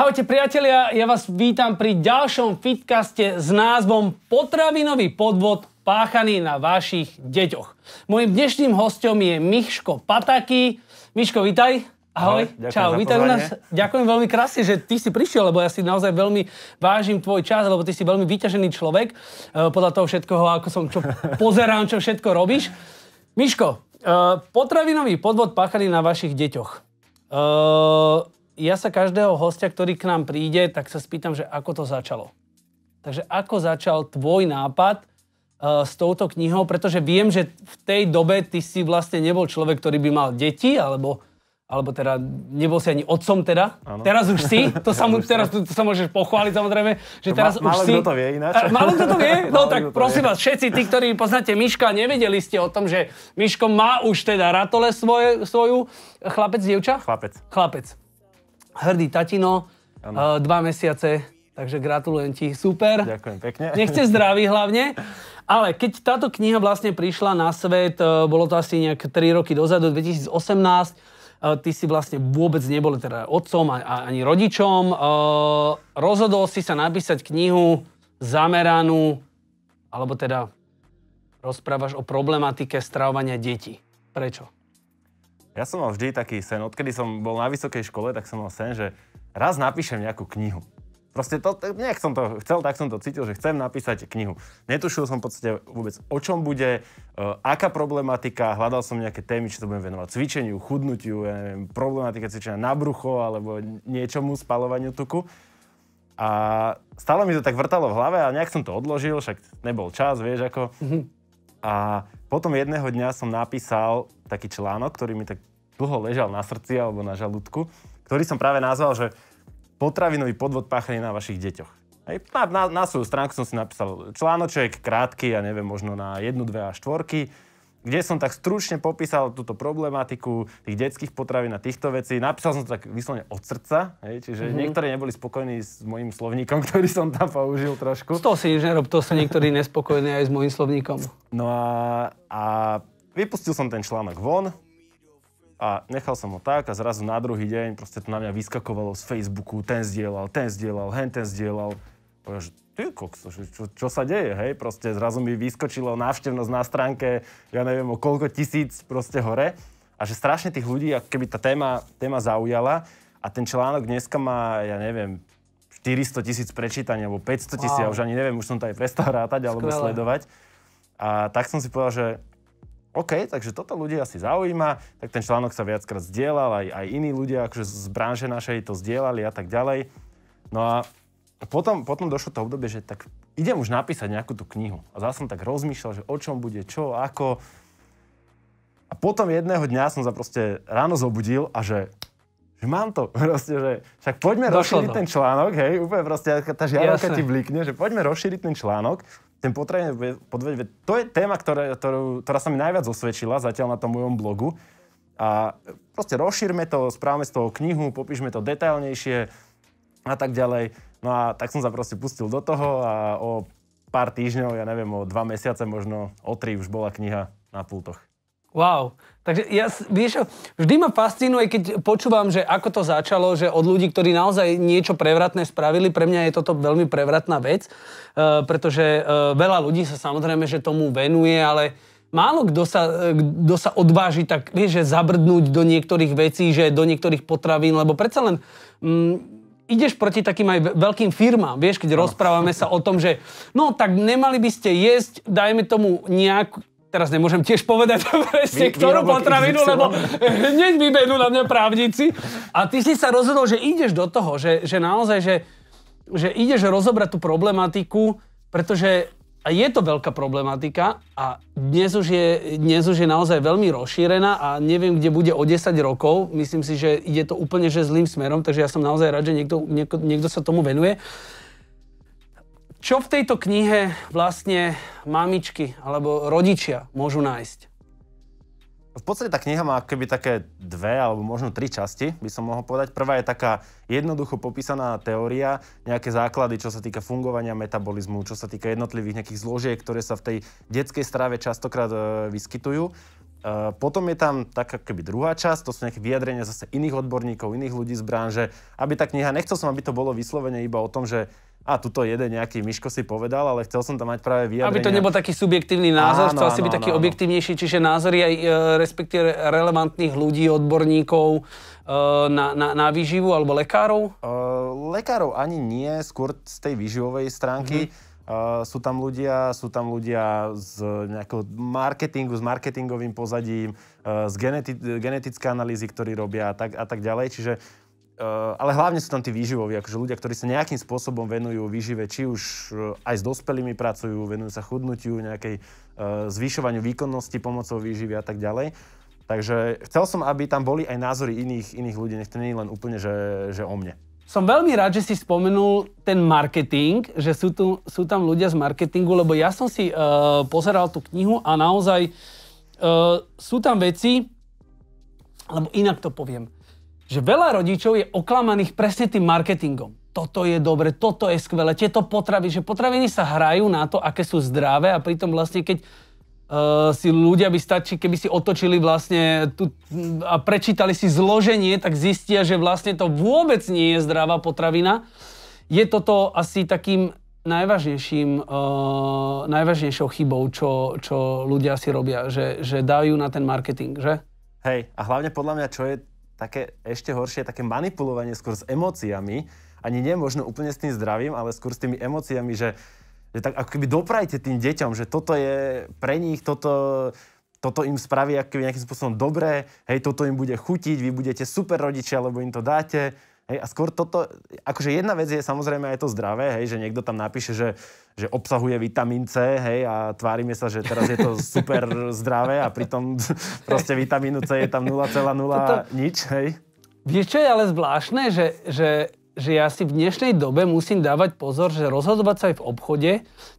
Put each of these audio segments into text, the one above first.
Ahojte priatelia, ja vás vítam pri ďalšom fitcaste s názvom Potravinový podvod páchaný na vašich deťoch. Mojím dnešným hostom je Miško Pataky. Miško, vítaj. Ahoj, Ahoj čau, vítaj u nás. Ďakujem veľmi krásne, že ty si prišiel, lebo ja si naozaj veľmi vážim tvoj čas, lebo ty si veľmi vyťažený človek, eh, podľa toho všetkoho, ako som, čo pozerám, čo všetko robíš. Miško, eh, potravinový podvod páchaný na vašich deťoch. Uh, ja sa každého hostia, ktorý k nám príde, tak sa spýtam, že ako to začalo. Takže ako začal tvoj nápad uh, s touto knihou, pretože viem, že v tej dobe ty si vlastne nebol človek, ktorý by mal deti, alebo, alebo teda nebol si ani otcom teda. Ano. Teraz už si, to sa, mu, teraz, to, sa môžeš pochváliť samozrejme, že teraz ma, už si. Málo kto to vie ináč. No málo kto to vie? No tak prosím vás, všetci tí, ktorí poznáte Miška, nevedeli ste o tom, že Miško má už teda ratole svoje, svoju. Chlapec, dievča? Chlapec. Chlapec hrdý tatino, uh, dva mesiace, takže gratulujem ti, super. Ďakujem pekne. Nechce zdraví hlavne. Ale keď táto kniha vlastne prišla na svet, eh, bolo to asi nejak 3 roky dozadu, 2018, eh, ty si vlastne vôbec nebol teda otcom ani rodičom. Rozhodol si sa napísať knihu zameranú, alebo teda rozprávaš o problematike stravovania detí. Prečo? Ja som mal vždy taký sen, odkedy som bol na vysokej škole, tak som mal sen, že raz napíšem nejakú knihu. Proste to, nejak som to chcel, tak som to cítil, že chcem napísať knihu. Netušil som v podstate vôbec o čom bude, uh, aká problematika, hľadal som nejaké témy, či to budem venovať cvičeniu, chudnutiu, ja neviem, problematika cvičenia na brucho alebo niečomu, spalovaniu tuku. A stále mi to tak vrtalo v hlave a nejak som to odložil, však nebol čas, vieš ako. Mm-hmm. A potom jedného dňa som napísal taký článok, ktorý mi tak dlho ležal na srdci alebo na žalúdku, ktorý som práve nazval, že potravinový podvod páchaný na vašich deťoch. Hej, na, na, na svoju stránku som si napísal článoček, krátky, ja neviem, možno na jednu, dve a štvorky, kde som tak stručne popísal túto problematiku tých detských potravín a týchto vecí. Napísal som to tak vyslovene od srdca, hej, čiže mm-hmm. niektorí neboli spokojní s mojim slovníkom, ktorý som tam použil trošku. To si nerob, to sa niektorí nespokojní aj s mojim slovníkom. No a, a vypustil som ten článok von, a nechal som ho tak a zrazu na druhý deň proste to na mňa vyskakovalo z Facebooku, ten zdieľal, ten zdieľal, hen ten zdieľal. Povedal, že ty kokso, čo, čo, čo sa deje, hej? Proste zrazu mi vyskočilo návštevnosť na stránke, ja neviem, o koľko tisíc proste hore. A že strašne tých ľudí, ako keby tá téma, téma zaujala a ten článok dneska má, ja neviem, 400 tisíc prečítaní alebo 500 tisíc, wow. ja už ani neviem, už som to aj prestal rátať alebo Skvelé. sledovať. A tak som si povedal, že OK, takže toto ľudia asi zaujíma, tak ten článok sa viackrát zdieľal, aj, aj iní ľudia akože z branže našej to zdieľali a tak ďalej. No a potom, potom došlo to obdobie, že tak idem už napísať nejakú tú knihu. A zase som tak rozmýšľal, že o čom bude, čo, ako. A potom jedného dňa som sa proste ráno zobudil a že, že mám to, proste, že však poďme Došlo rozšíriť to. ten článok, hej, úplne proste tá žiarovka ti blikne, že poďme rozšíriť ten článok ten potrebný podvod, to je téma, ktorá, ktorú, ktorá sa mi najviac osvedčila zatiaľ na tom mojom blogu. A e, proste rozšírme to, správme z toho knihu, popíšme to detailnejšie a tak ďalej. No a tak som sa proste pustil do toho a o pár týždňov, ja neviem, o dva mesiace, možno o tri už bola kniha na pultoch. Wow. Takže ja, vieš, vždy ma fascinuje, keď počúvam, že ako to začalo, že od ľudí, ktorí naozaj niečo prevratné spravili, pre mňa je toto veľmi prevratná vec, uh, pretože eh, veľa ľudí sa samozrejme, že tomu venuje, ale málo kto sa, eh, kto sa odváži tak, vieš, že zabrdnúť do niektorých vecí, že do niektorých potravín, lebo predsa len... Mm, ideš proti takým aj veľkým firmám, vieš, keď no. rozprávame sa o tom, že no tak nemali by ste jesť, dajme tomu nejak, Teraz nemôžem tiež povedať presne, Vy, ktorú potravinu, lebo hneď vybehnú na mňa právnici. A ty si sa rozhodol, že ideš do toho, že, že naozaj, že, že ideš rozobrať tú problematiku, pretože a je to veľká problematika a dnes už, je, dnes už je naozaj veľmi rozšírená a neviem, kde bude o 10 rokov. Myslím si, že ide to úplne že zlým smerom, takže ja som naozaj rád, že niekto, niekto, niekto sa tomu venuje. Čo v tejto knihe vlastne mamičky alebo rodičia môžu nájsť? V podstate tá kniha má keby také dve alebo možno tri časti, by som mohol povedať. Prvá je taká jednoducho popísaná teória, nejaké základy, čo sa týka fungovania metabolizmu, čo sa týka jednotlivých nejakých zložiek, ktoré sa v tej detskej strave častokrát e, vyskytujú. E, potom je tam taká keby druhá časť, to sú nejaké vyjadrenia zase iných odborníkov, iných ľudí z branže, aby tá kniha, nechcel som, aby to bolo vyslovene iba o tom, že a tuto jeden nejaký Miško si povedal, ale chcel som tam mať práve vyjadrenie. Aby to nebol taký subjektívny názor, áno, chcel áno, si byť áno, taký áno. objektívnejší, čiže názory aj e, respektíve relevantných ľudí, odborníkov e, na, na, na výživu alebo lekárov? E, lekárov ani nie, skôr z tej výživovej stránky. mm Uh, sú tam ľudia, sú tam ľudia z nejakého marketingu, s marketingovým pozadím, uh, z geneti- genetické analýzy, ktorí robia a tak, a tak ďalej. Čiže Eh, ale hlavne sú tam tí výživoví, akože ľudia, ktorí sa nejakým spôsobom venujú výžive, či už eh, aj s dospelými pracujú, venujú sa chudnutiu, nejakej eh, zvyšovaniu výkonnosti pomocou výživy a tak ďalej. Takže chcel som, aby tam boli aj názory iných, iných ľudí, nech to nie je len úplne, že, že o mne. Som veľmi rád, že si spomenul ten marketing, že sú, tu, sú tam ľudia z marketingu, lebo ja som si uh, pozeral tú knihu a naozaj uh, sú tam veci, alebo inak to poviem, že veľa rodičov je oklamaných presne tým marketingom. Toto je dobre, toto je skvelé, tieto potravy, že potraviny sa hrajú na to, aké sú zdravé a pritom vlastne keď uh, si ľudia by stačí, keby si otočili vlastne tu, a prečítali si zloženie, tak zistia, že vlastne to vôbec nie je zdravá potravina. Je toto asi takým najvážnejším, uh, najvážnejšou chybou, čo, čo ľudia si robia, že, že dajú na ten marketing, že? Hej, a hlavne podľa mňa, čo je také ešte horšie, také manipulovanie skôr s emóciami, ani nie možno úplne s tým zdravím, ale skôr s tými emóciami, že, že tak ako keby doprajte tým deťom, že toto je pre nich, toto, toto im spraví ako keby nejakým spôsobom dobré, hej, toto im bude chutiť, vy budete super rodičia, lebo im to dáte. Hej, a skôr toto, akože jedna vec je samozrejme aj to zdravé, hej, že niekto tam napíše, že že obsahuje vitamín C, hej, a tvárime sa, že teraz je to super zdravé a pritom proste vitamínu C je tam 0,0 nič, hej. Vieš, čo je ale zvláštne, že, že že ja si v dnešnej dobe musím dávať pozor, že rozhodovať sa aj v obchode,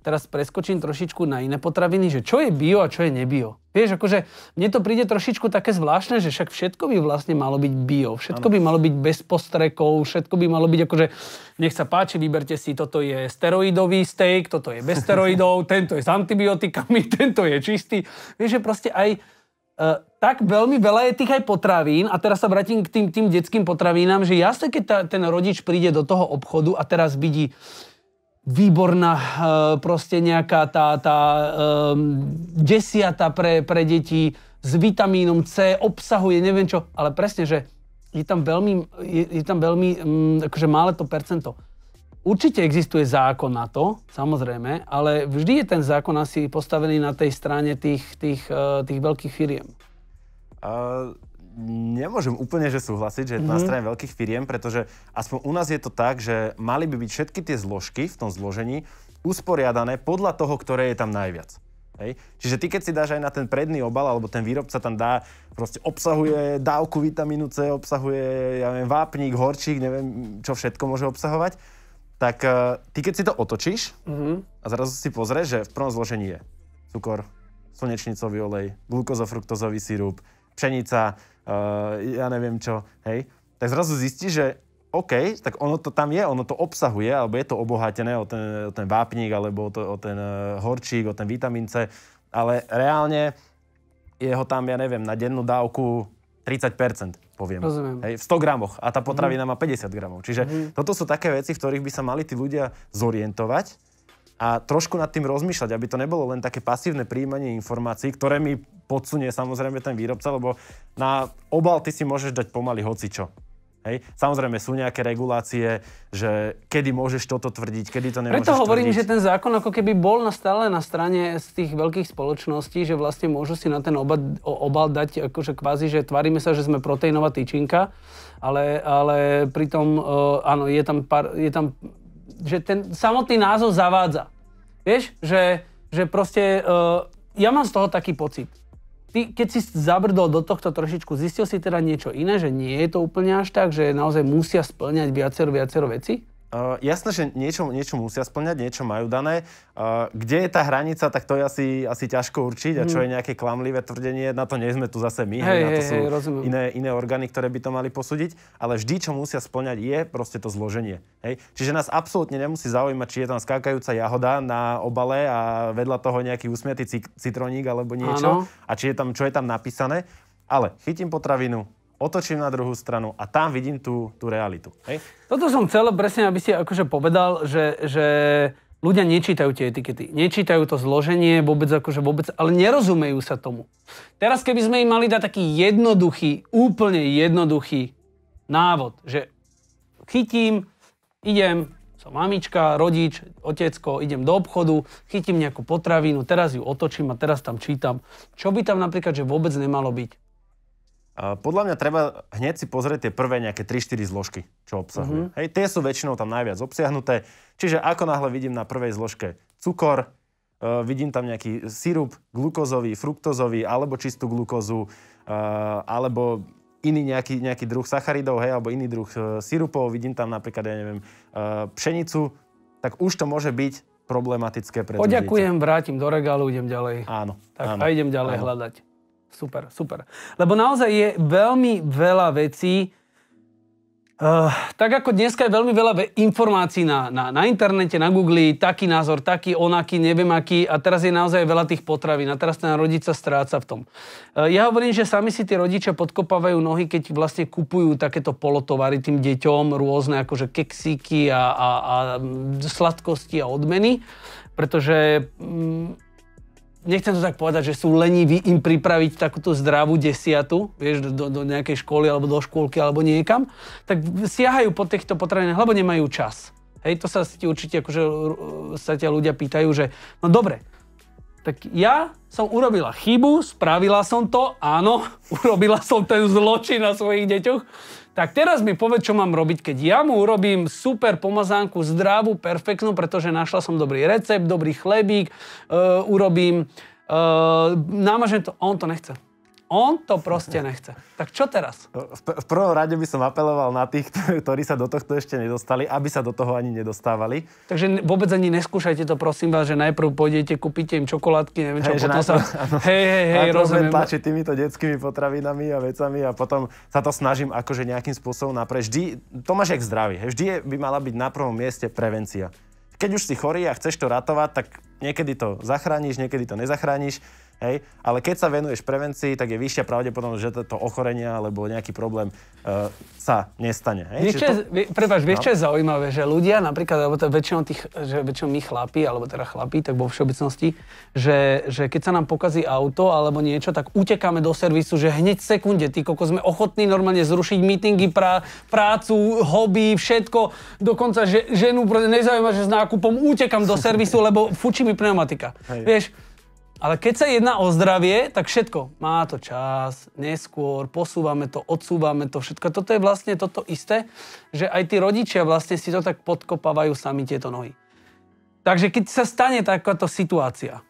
teraz preskočím trošičku na iné potraviny, že čo je bio a čo je nebio. Vieš, akože mne to príde trošičku také zvláštne, že však všetko by vlastne malo byť bio, všetko ano. by malo byť bez postrekov, všetko by malo byť akože, nech sa páči, vyberte si, toto je steroidový steak, toto je bez steroidov, tento je s antibiotikami, tento je čistý. Vieš, že proste aj Eh, tak veľmi veľa je tých aj potravín a teraz sa vrátim k tým, tým detským potravinám, že jasne, keď ta, ten rodič príde do toho obchodu a teraz vidí výborná uh, proste nejaká tá, tá um, desiata pre, pre deti s vitamínom C, obsahuje neviem čo, ale presne, že je tam veľmi, je, je tam veľmi um, akože malé to percento. Určite existuje zákon na to, samozrejme, ale vždy je ten zákon asi postavený na tej strane tých, tých, eh, tých veľkých firiem. Uh, nemôžem úplne že súhlasiť, že je to mm-hmm. na mhm. strane veľkých firiem, pretože aspoň u nás je to tak, že mali by byť všetky tie zložky v tom zložení usporiadané podľa toho, ktoré je tam najviac. Hej. Čiže ty, keď si dáš aj na ten predný obal, alebo ten výrobca tam dá, proste obsahuje dávku vitamínu C, obsahuje, ja neviem, vápnik, horčík, neviem, čo všetko môže obsahovať, tak uh, ty keď si to otočíš mm-hmm. a zrazu si pozrieš, že v prvom zložení je cukor, slnečnicový olej, glukozofruktozový sirup, pšenica, uh, ja neviem čo, hej, tak zrazu zistíš, že OK, tak ono to tam je, ono to obsahuje, alebo je to obohatené o ten, o ten vápnik, alebo o, to, o ten uh, horčík, o ten vitamín C, ale reálne je ho tam, ja neviem, na dennú dávku 30 poviem. Rozumiem. Hej, v 100 gramoch a tá mhm. potravina mm. má 50 gramov. Čiže mm. toto sú také veci, v ktorých by sa mali tí ľudia zorientovať a trošku nad tým rozmýšľať, aby to nebolo len také pasívne príjmanie informácií, ktoré mi podsunie samozrejme ten výrobca, lebo na obal ty si môžeš dať pomaly hocičo. Hej. Samozrejme sú nejaké regulácie, že kedy môžeš toto tvrdiť, kedy to nemôžeš Preto hovorím, tvrdiť. že ten zákon ako keby bol na stále na strane z tých veľkých spoločností, že vlastne môžu si na ten obal, obal dať akože kvázi, že tvárime sa, že sme proteínová tyčinka, ale, ale pritom uh, áno, je tam, par, je tam, že ten samotný názov zavádza. Vieš, že, že proste, uh, ja mám z toho taký pocit, ty, keď si zabrdol do tohto trošičku, zistil si teda niečo iné, že nie je to úplne až tak, že naozaj musia splňať viacero, viacero veci? Uh, jasné, že niečo, niečo musia splňať, niečo majú dané. Uh, kde je tá hranica, tak to je asi, asi ťažko určiť. A čo mhm. je nejaké klamlivé tvrdenie, na to nie sme tu zase my. Hej, hej, na to hej, sú hej, iné, iné orgány, ktoré by to mali posúdiť. Ale vždy, čo musia splňať, je proste to zloženie. Hej? Čiže nás absolútne nemusí zaujímať, či je tam skákajúca jahoda na obale a vedľa toho nejaký usmiatý cik- citroník alebo niečo. Áno. A či je tam, čo je tam napísané. Ale chytím potravinu, otočím na druhú stranu a tam vidím tú, tú realitu. Hej? Toto som chcel presne, aby si akože povedal, že, že ľudia nečítajú tie etikety, nečítajú to zloženie vôbec, akože vôbec, ale nerozumejú sa tomu. Teraz keby sme im mali dať taký jednoduchý, úplne jednoduchý návod, že chytím, idem, som mamička, rodič, otecko, idem do obchodu, chytím nejakú potravinu, teraz ju otočím a teraz tam čítam. Čo by tam napríklad, že vôbec nemalo byť? Podľa mňa treba hneď si pozrieť tie prvé nejaké 3-4 zložky, čo obsahuje. Mm-hmm. Hej, tie sú väčšinou tam najviac obsiahnuté. Čiže ako náhle vidím na prvej zložke cukor, uh, vidím tam nejaký sirup glukozový, fruktozový, alebo čistú glukózu, uh, alebo iný nejaký, nejaký druh sacharidov, hej, alebo iný druh uh, sirupov, vidím tam napríklad, ja neviem, uh, pšenicu, tak už to môže byť problematické pre Poďakujem, vrátim do regálu, idem ďalej. Áno. Tak áno, a idem ďalej áno. hľadať super, super. Lebo naozaj je veľmi veľa vecí, Uh, tak ako dneska je veľmi veľa informácií na, na, na internete, na Google, taký názor, taký, onaký, neviem aký, a teraz je naozaj veľa tých potravín a teraz ten rodič sa stráca v tom. Uh, ja hovorím, že sami si tie rodičia podkopávajú nohy, keď vlastne kupujú takéto polotovary tým deťom, rôzne akože keksíky a, a, a sladkosti a odmeny, pretože... Um, nechcem to tak povedať, že sú leniví im pripraviť takúto zdravú desiatu, vieš, do, do nejakej školy alebo do škôlky alebo niekam, tak siahajú po týchto potravinách, lebo nemajú čas. Hej, to sa ti určite, akože e, sa ťa ľudia pýtajú, že no dobre, tak ja som urobila chybu, spravila som to, áno, urobila som ten zločin na svojich deťoch, tak teraz mi povedz, čo mám robiť, keď ja mu urobím super pomazánku, zdravú, perfektnú, pretože našla som dobrý recept, dobrý chlebík, uh, urobím, uh, námažem to, on to nechce. On to proste nechce. Tak čo teraz? V prvom rade by som apeloval na tých, ktorí sa do tohto ešte nedostali, aby sa do toho ani nedostávali. Takže vôbec ani neskúšajte to, prosím vás, že najprv pôjdete, kúpite im čokoládky, neviem čo, hej, potom sa... Ano, hej, hej, hej, rozumiem. tlačí týmito detskými potravinami a vecami a potom sa to snažím akože nejakým spôsobom naprieť. Vždy, to máš jak zdravý, hej, vždy je, by mala byť na prvom mieste prevencia. Keď už si chorý a chceš to ratovať, tak niekedy to zachrániš, niekedy to nezachrániš Hej? Ale keď sa venuješ prevencii, tak je vyššia pravdepodobnosť, že to ochorenia alebo nejaký problém uh, sa nestane. Hej? Vieš, to... vieš, no. čo je zaujímavé, že ľudia napríklad, alebo to väčšinou, tých, že väčšinou my chlapí, alebo teda chlapí, tak vo všeobecnosti, že, že keď sa nám pokazí auto alebo niečo, tak utekáme do servisu, že hneď v sekunde, ty koko sme ochotní normálne zrušiť mítingy, pra, prácu, hobby, všetko, dokonca že, ženu nezaujíma, že s nákupom utekám do servisu, lebo fučí mi pneumatika. Hej. Vieš, ale keď sa jedná o zdravie, tak všetko. Má to čas, neskôr, posúvame to, odsúvame to, všetko. Toto je vlastne toto isté, že aj tí rodičia vlastne si to tak podkopávajú sami tieto nohy. Takže keď sa stane takáto situácia,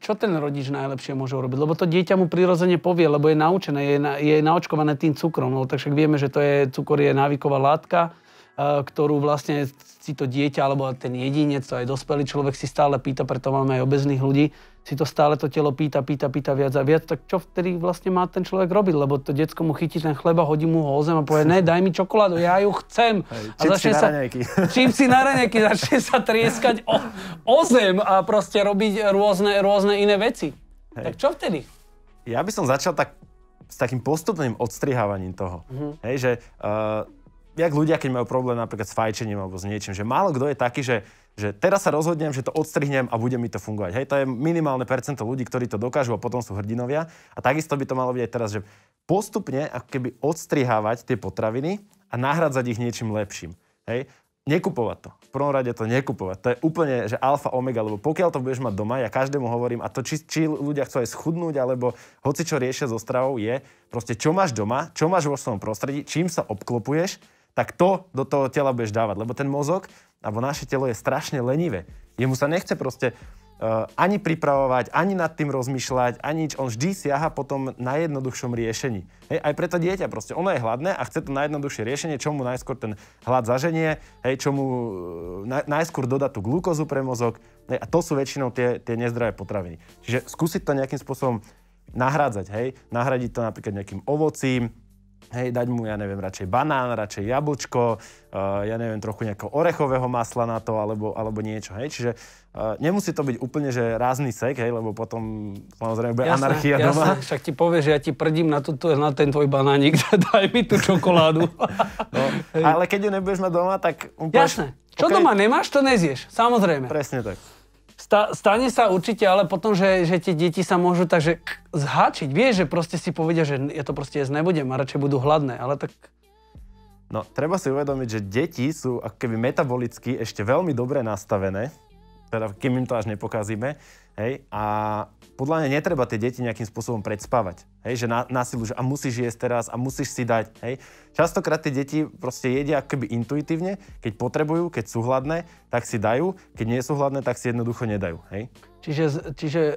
čo ten rodič najlepšie môže urobiť? Lebo to dieťa mu prirodzene povie, lebo je naučené, je, na, je naočkované tým cukrom. No, takže vieme, že to je, cukor je návyková látka, E, ktorú vlastne si to dieťa alebo ten jedinec, to aj dospelý človek si stále pýta, preto máme aj obezných ľudí, si to stále to telo pýta, pýta, pýta viac a viac, tak čo vtedy vlastne má ten človek robiť? Lebo to diecko mu chytí ten chleba, hodí mu ho o zem a povie, ne, daj mi čokoládu, ja ju chcem. Hej, a začne sa, si na raňajky, začne sa trieskať o, o zem a proste robiť rôzne, rôzne iné veci. Hej. Tak čo vtedy? Ja by som začal tak s takým postupným odstrihávaním toho. Mm-hmm. Hej, že uh, jak ľudia, keď majú problém napríklad s fajčením alebo s niečím, že málo kto je taký, že, že teraz sa rozhodnem, že to odstrihnem a bude mi to fungovať. Hej, to je minimálne percento ľudí, ktorí to dokážu a potom sú hrdinovia. A takisto by to malo byť aj teraz, že postupne ako keby odstrihávať tie potraviny a nahradzať ich niečím lepším. Hej? Nekupovať to. V prvom rade to nekupovať. To je úplne, že alfa, omega, lebo pokiaľ to budeš mať doma, ja každému hovorím, a to či, či ľudia chcú aj schudnúť, alebo hoci čo riešia so stravou, je proste čo máš doma, čo máš vo svojom prostredí, čím sa obklopuješ, tak to do toho tela budeš dávať. Lebo ten mozog, alebo naše telo je strašne lenivé. Jemu sa nechce proste uh, ani pripravovať, ani nad tým rozmýšľať, ani nič. On vždy siaha potom na jednoduchšom riešení. Hej, aj preto dieťa proste, ono je hladné a chce to najjednoduchšie riešenie, čo mu najskôr ten hlad zaženie, hej, čo mu eh, na, najskôr dodá tú glukózu pre mozog. Hej, a to sú väčšinou tie, tie nezdravé potraviny. Čiže skúsiť to nejakým spôsobom nahrádzať, hej, nahradiť to napríklad nejakým ovocím, Hej, dať mu, ja neviem, radšej banán, radšej jablčko, uh, eh, ja neviem, trochu nejakého orechového masla na to, alebo, alebo niečo, hej. Čiže uh, nemusí to byť úplne, že rázny sek, hej, lebo potom samozrejme bude jasne, anarchia jasne. doma. Však ti povie, že ja ti prdím na, tuto, na ten tvoj banánik, daj mi tú čokoládu. no, ale keď ju nebudeš mať doma, tak úplne... Jasné. Čo okay. doma nemáš, to nezieš, samozrejme. Presne tak sta, stane sa určite, ale potom, že, že tie deti sa môžu takže zháčiť. Vieš, že proste si povedia, že ja to proste jesť nebudem a radšej budú hladné, ale tak... No, treba si uvedomiť, že deti sú ako keby metabolicky ešte veľmi dobre nastavené, teda kým im to až nepokazíme, Hej? A podľa mňa netreba tie deti nejakým spôsobom predspávať. Hej? Že na, na silu, že a musíš jesť teraz a musíš si dať. Hej? Častokrát tie deti proste jedia akoby intuitívne, keď potrebujú, keď sú hladné, tak si dajú, keď nie sú hladné, tak si jednoducho nedajú. Hej? Čiže, čiže e,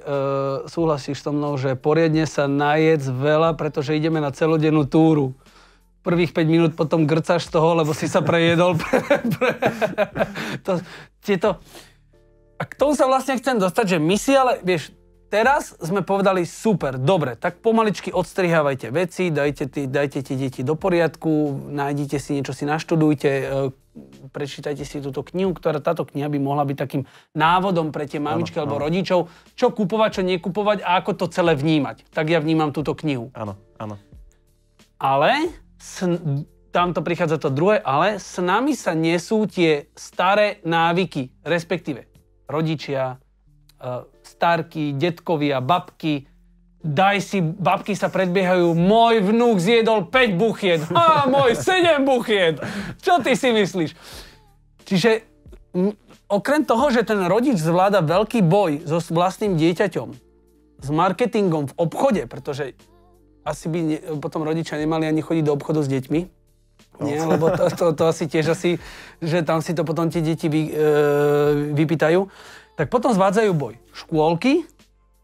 súhlasíš so mnou, že poriadne sa najedz veľa, pretože ideme na celodennú túru prvých 5 minút potom grcaš toho, lebo si sa prejedol. Pre, pre, to, tieto, a k tomu sa vlastne chcem dostať, že my si ale, vieš, teraz sme povedali super, dobre, tak pomaličky odstrihávajte veci, dajte, ty, dajte ti deti do poriadku, nájdite si niečo, si naštudujte, e, prečítajte si túto knihu, ktorá táto kniha by mohla byť takým návodom pre tie mamičky ano, alebo ano. rodičov, čo kupovať, čo nekupovať a ako to celé vnímať. Tak ja vnímam túto knihu. Áno, áno. Ale sn- tamto prichádza to druhé, ale s nami sa nesú tie staré návyky, respektíve rodičia, e, starky, detkovia, babky, daj si, babky sa predbiehajú, môj vnúk zjedol 5 buchiet, a môj 7 buchiet, čo ty si myslíš? Čiže okrem toho, že ten rodič zvláda veľký boj so vlastným dieťaťom, s marketingom v obchode, pretože asi by ne, potom rodičia nemali ani chodiť do obchodu s deťmi, No. Nie, lebo to, to, to asi tiež asi, že tam si to potom tie deti vy, e, vypýtajú. Tak potom zvádzajú boj škôlky,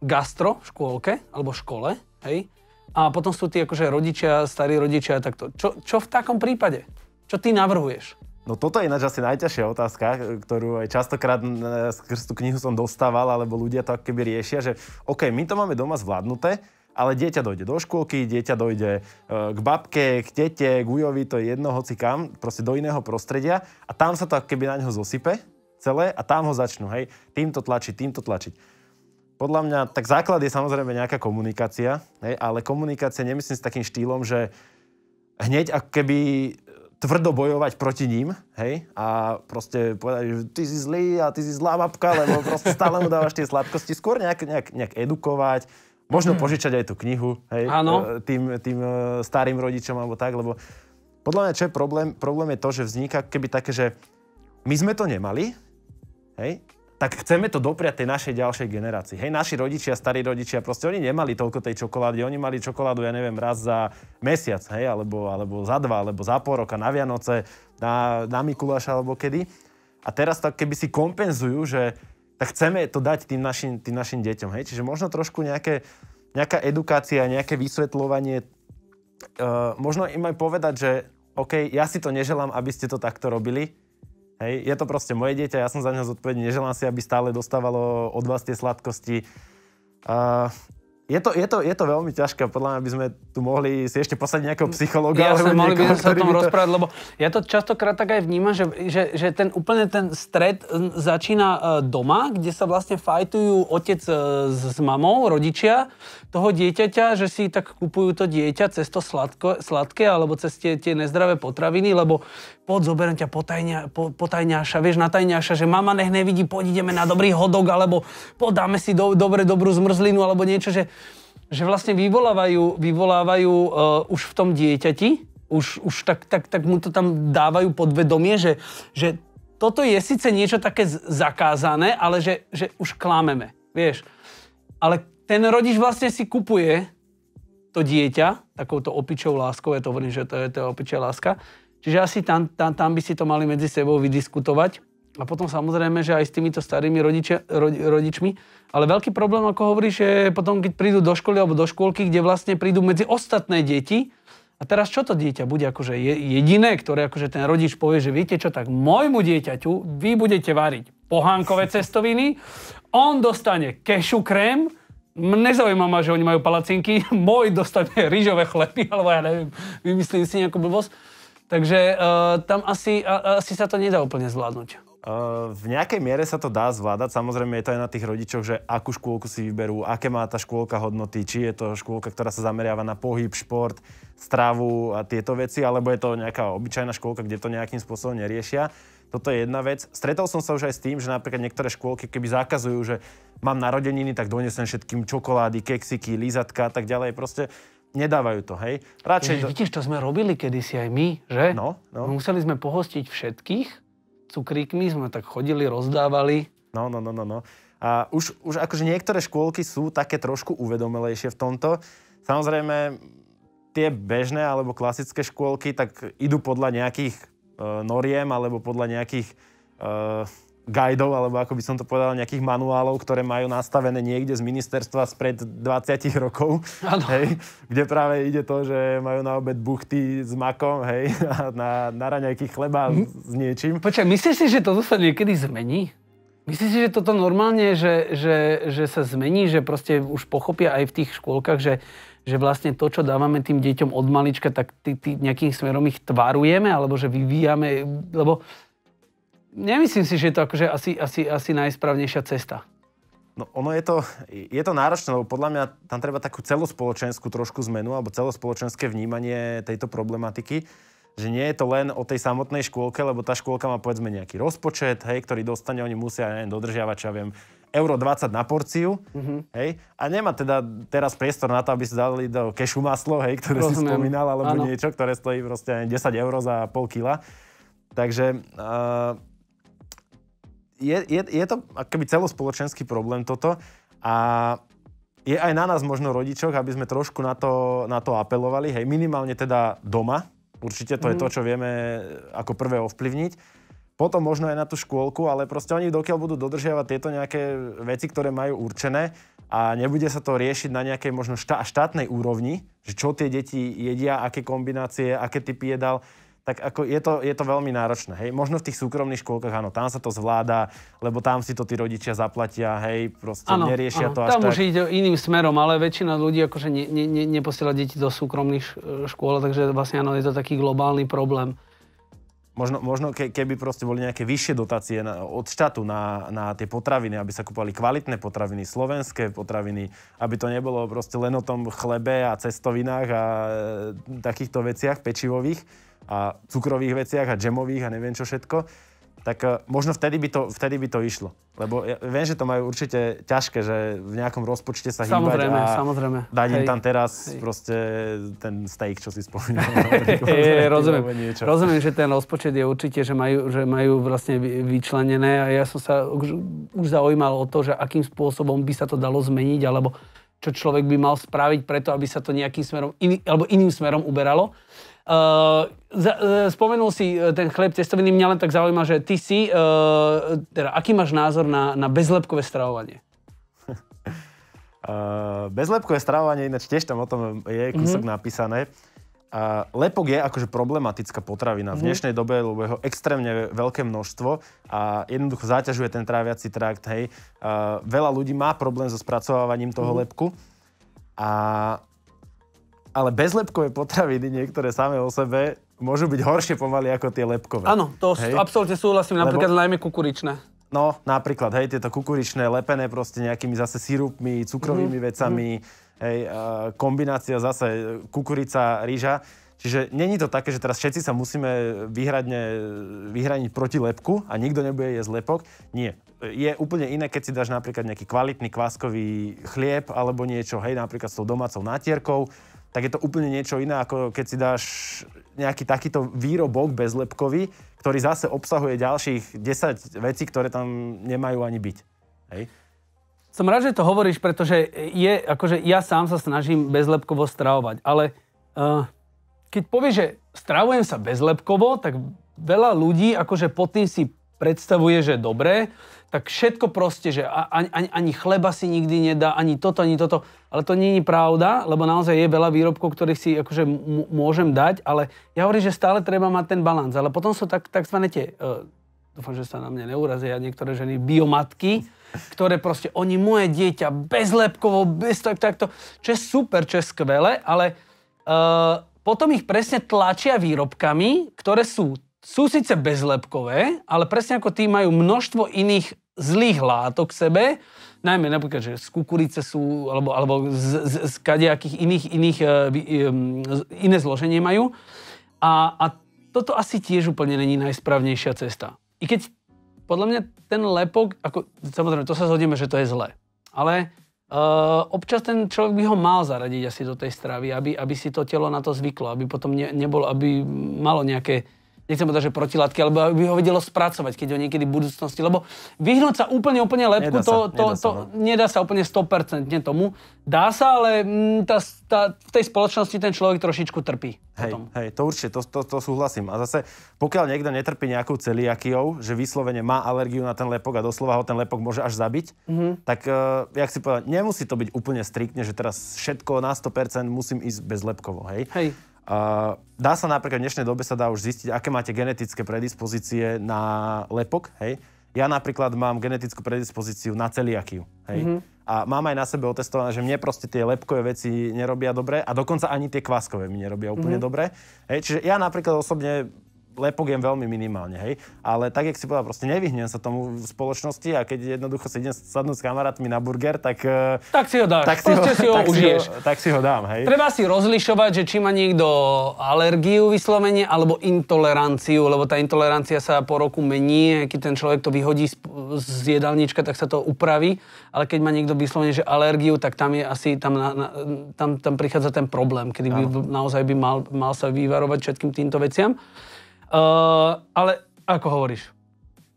gastro v škôlke alebo škole, hej, a potom sú tí akože rodičia, starí rodičia a takto. Čo, čo v takom prípade? Čo ty navrhuješ? No toto je ináč asi najťažšia otázka, ktorú aj častokrát e, skrz tú knihu som dostával, alebo ľudia to keby riešia, že OK, my to máme doma zvládnuté, ale dieťa dojde do škôlky, dieťa dojde e, k babke, k tete, k ujovi, to je jedno, hoci kam, proste do iného prostredia a tam sa to keby na ňo zosype celé a tam ho začnú, hej, týmto tlačiť, týmto tlačiť podľa mňa, tak základ je samozrejme nejaká komunikácia, hej, ale komunikácia nemyslím s takým štýlom, že hneď ako keby tvrdo bojovať proti ním, hej, a proste povedať, že ty si zlý a ty si zlá babka, lebo proste stále mu dávaš tie sladkosti, skôr nejak, nejak, nejak edukovať, Možno hmm. požičať aj tú knihu hej, e, Tým, tým e, starým rodičom alebo tak, lebo podľa mňa čo je problém? Problém je to, že vzniká keby také, že my sme to nemali, hej, tak chceme to dopriať tej našej ďalšej generácii. Hej, naši rodičia, starí rodičia, proste oni nemali toľko tej čokolády, oni mali čokoládu, ja neviem, raz za mesiac, hej, alebo, alebo za dva, alebo za pol roka, na Vianoce, na, na Mikuláša, alebo kedy. A teraz tak keby si kompenzujú, že tak chceme to dať tým našim, tým našim deťom. Hej? Čiže možno trošku nejaké, nejaká edukácia, nejaké vysvetľovanie. uh, možno im aj povedať, že OK, ja si to neželám, aby ste to takto robili. Hej? Je to proste moje dieťa, ja som za neho zodpovedný, neželám si, aby stále dostávalo od vás tie sladkosti. Uh, je to, je, to, je to veľmi ťažké, podľa mňa by sme tu mohli si ešte posadiť nejakého psychologa. Ja sme mohli by sme sa o tom to... rozprávať, lebo ja to častokrát tak aj vnímam, že, že, že ten úplne ten stred začína e, doma, kde sa vlastne fajtujú otec e, s mamou, rodičia toho dieťaťa, že si tak kupujú to dieťa cez to sladko, sladké alebo cez tie, tie nezdravé potraviny, lebo pod zoberiem ťa potajňa, po, potajňaša, vieš, na tajňaša, že mama nech nevidí, poď ideme na dobrý hodok, alebo podáme si do, dobre dobrú zmrzlinu, alebo niečo, že, že vlastne vyvolávajú, vyvolávajú uh, už v tom dieťati, už, už tak, tak, tak mu to tam dávajú podvedomie, že, že toto je síce niečo také zakázané, ale že, že už klameme, vieš. Ale ten rodič vlastne si kupuje to dieťa takouto opičou láskou, ja to hovorím, že to je to opičia láska. Čiže asi tam, tam, tam by si to mali medzi sebou vydiskutovať. A potom samozrejme, že aj s týmito starými rodiče, rodi, rodičmi. Ale veľký problém, ako hovoríš, je potom, keď prídu do školy alebo do škôlky, kde vlastne prídu medzi ostatné deti. A teraz čo to dieťa bude akože jediné, ktoré akože ten rodič povie, že viete čo, tak môjmu dieťaťu vy budete variť pohánkové cestoviny, on dostane kešu krém, Nezaujíma ma, že oni majú palacinky. Môj dostane rýžové chleby, alebo ja neviem, vymyslím si nejakú blbosť. Takže uh, tam asi, a, asi sa to nedá úplne zvládnuť. Uh, v nejakej miere sa to dá zvládať. Samozrejme je to aj na tých rodičoch, že akú škôlku si vyberú, aké má tá škôlka hodnoty, či je to škôlka, ktorá sa zameriava na pohyb, šport, stravu a tieto veci, alebo je to nejaká obyčajná škôlka, kde to nejakým spôsobom neriešia. Toto je jedna vec. Stretol som sa už aj s tým, že napríklad niektoré škôlky keby zakazujú, že mám narodeniny, tak donesem všetkým čokolády, keksiky, lízatka a tak ďalej. Proste nedávajú to, hej. Radšej Ježiš, to... Vidíš, to sme robili kedysi aj my, že? No, no. Museli sme pohostiť všetkých, cukríkmi sme tak chodili, rozdávali. No, no, no, no, no. A už, už akože niektoré škôlky sú také trošku uvedomelejšie v tomto. Samozrejme, tie bežné alebo klasické škôlky tak idú podľa nejakých E, noriem alebo podľa nejakých e, guidov, alebo ako by som to povedal, nejakých manuálov, ktoré majú nastavené niekde z ministerstva spred 20 rokov, hej, kde práve ide to, že majú na obed buchty s makom, hej, a na, na raňajky chleba hm. s niečím. Počkaj, myslíš si, že toto sa niekedy zmení? Myslíš si, že toto normálne, že, že, že sa zmení, že proste už pochopia aj v tých škôlkach, že že vlastne to, čo dávame tým deťom od malička, tak tý, tý, nejakým smerom ich tvarujeme, alebo že vyvíjame, lebo nemyslím si, že je to akože asi, asi, asi najsprávnejšia cesta. No ono je to, je to náročné, lebo podľa mňa tam treba takú celospoločenskú trošku zmenu alebo celospoločenské vnímanie tejto problematiky, že nie je to len o tej samotnej škôlke, lebo tá škôlka má povedzme nejaký rozpočet, hej, ktorý dostane, oni musia neviem, dodržiavať, čo ja viem, euro 20 na porciu, mm-hmm. hej, a nemá teda teraz priestor na to, aby si dali do kešu maslo, hej, ktoré Rozumiem. si spomínal, alebo ano. niečo, ktoré stojí proste 10 euro za pol kila. Takže uh, je, je, je to akoby celospoločenský problém toto a je aj na nás možno rodičoch, aby sme trošku na to, na to apelovali, hej, minimálne teda doma, určite to mm-hmm. je mhm. to, čo vieme ako prvé ovplyvniť, potom možno aj na tú škôlku, ale proste oni dokiaľ budú dodržiavať tieto nejaké veci, ktoré majú určené a nebude sa to riešiť na nejakej možno štátnej úrovni, že čo tie deti jedia, aké kombinácie, aké typy jedal, tak ako je to, je to veľmi náročné. Hej. Možno v tých súkromných škôlkach, áno, tam sa to zvláda, lebo tam si to tí rodičia zaplatia, hej, proste ano, neriešia ano, to až tam tak. už ide iným smerom, ale väčšina ľudí akože ne, ne, ne, neposiela deti do súkromných škôl, takže vlastne áno, je to taký globálny problém. Možno, možno ke, keby proste boli nejaké vyššie dotácie na, od štátu na, na tie potraviny, aby sa kúpali kvalitné potraviny, slovenské potraviny, aby to nebolo proste len o tom chlebe a cestovinách a e, takýchto veciach pečivových a cukrových veciach a džemových a neviem čo všetko, tak e, možno vtedy by, to, vtedy by to išlo. Lebo ja viem, že to majú určite ťažké, že v nejakom rozpočte sa samozrejme, hýbať a samozrejme. dať im tam teraz Hej. proste ten steak, čo si spomínal. rozumiem. rozumiem, že ten rozpočet je určite, že majú, že majú vlastne vyčlenené a ja som sa už, už zaujímal o to, že akým spôsobom by sa to dalo zmeniť, alebo čo človek by mal spraviť preto, aby sa to nejakým smerom, iný, alebo iným smerom uberalo. Uh, za, e, spomenul si e, ten chlieb testoviny, mňa len tak zaujíma, že ty si, uh, teda aký máš názor na, na bezlepkové stravovanie? Uh, bezlepkové stravovanie, ináč tiež tam o tom je mhm. kúsok mm-hmm. napísané. A lepok je akože problematická potravina v mhm. dnešnej dobe, lebo je ho extrémne veľké množstvo a jednoducho zaťažuje ten tráviaci trakt, hej. A veľa ľudí má problém so spracovávaním toho mm lepku a ale bezlepkové potraviny niektoré samé o sebe môžu byť horšie pomaly ako tie lepkové. Áno, to hej? absolútne súhlasím, napríklad Lebo... najmä kukuričné. No, napríklad, hej, tieto kukuričné, lepené proste nejakými zase sirupmi, cukrovými mm-hmm. vecami, mhm. hej, kombinácia zase kukurica, rýža. Čiže není to také, že teraz všetci sa musíme vyhradne, vyhraniť proti lepku a nikto nebude jesť lepok. Nie. Je úplne iné, keď si dáš napríklad nejaký kvalitný kváskový chlieb alebo niečo, hej, napríklad s tou domácou nátierkou tak je to úplne niečo iné, ako keď si dáš nejaký takýto výrobok bezlepkový, ktorý zase obsahuje ďalších 10 vecí, ktoré tam nemajú ani byť. Hej? Som rád, že to hovoríš, pretože je, akože ja sám sa snažím bezlepkovo stravovať, ale uh, keď povieš, že stravujem sa bezlepkovo, tak veľa ľudí akože pod tým si predstavuje, že dobré, tak všetko proste, že ani, ani, ani chleba si nikdy nedá, ani toto, ani toto. Ale to není pravda, lebo naozaj je veľa výrobkov, ktorých si akože môžem dať, ale ja hovorím, že stále treba mať ten balans. Ale potom sú tak, takzvané tie, uh, dúfam, že sa na mňa neurazia niektoré ženy, biomatky, ktoré proste, oni moje dieťa bezlepkovo, bez tak, takto, čo je super, čo je skvelé, ale uh, potom ich presne tlačia výrobkami, ktoré sú sú síce bezlepkové, ale presne ako tí majú množstvo iných zlých látok k sebe, najmä napríklad, že z kukurice sú, alebo, alebo z, z, z kadejakých iných, iných, e, e, iné zloženie majú. A, a toto asi tiež úplne není najsprávnejšia cesta. I keď podľa mňa ten lepok, ako, samozrejme, to sa zhodneme, že to je zlé. Ale Uh, občas ten človek by ho mal zaradiť asi do tej stravy, aby, aby si to telo na to zvyklo, aby potom ne, nebol, aby malo nejaké nechcem povedať, že protilátky, alebo by ho vedelo spracovať, keď ho niekedy v budúcnosti, lebo vyhnúť sa úplne, úplne lepku, nedá to, sa, to, nedá, to, sa, no. nedá sa úplne 100% tomu. Dá sa, ale m, mm, tá, tá, v tej spoločnosti ten človek trošičku trpí. Hej, potom. hej to určite, to, to, to súhlasím. A zase, pokiaľ niekto netrpí nejakou celiakiou, že vyslovene má alergiu na ten lepok a doslova ho ten lepok môže až zabiť, mm-hmm. tak, uh, jak si povedal, nemusí to byť úplne striktne, že teraz všetko na 100% musím ísť bez lepkovo, hej? Hej dá sa napríklad v dnešnej dobe sa dá už zistiť, aké máte genetické predispozície na lepok, hej. Ja napríklad mám genetickú predispozíciu na celiakiu, hej. Mm-hmm. A mám aj na sebe otestované, že mne proste tie lepkové veci nerobia dobre a dokonca ani tie kváskové mi nerobia úplne mm-hmm. dobre. Hej, čiže ja napríklad osobne lepogujem veľmi minimálne, hej. Ale tak, jak si povedal, proste nevyhnem sa tomu v spoločnosti a keď jednoducho si idem sadnúť s kamarátmi na burger, tak... E, tak si ho dáš, tak si ho, si ho tak užiješ. Si ho, tak si ho dám, hej. Treba si rozlišovať, že či má niekto alergiu vyslovene alebo intoleranciu, lebo tá intolerancia sa po roku mení, keď ten človek to vyhodí z, z jedálnička, tak sa to upraví, ale keď má niekto vyslovene, že alergiu, tak tam je asi, tam, na, na, tam, tam prichádza ten problém, kedy by, naozaj by mal, mal sa vyvarovať všetkým týmto veciam. Uh, ale ako hovoríš,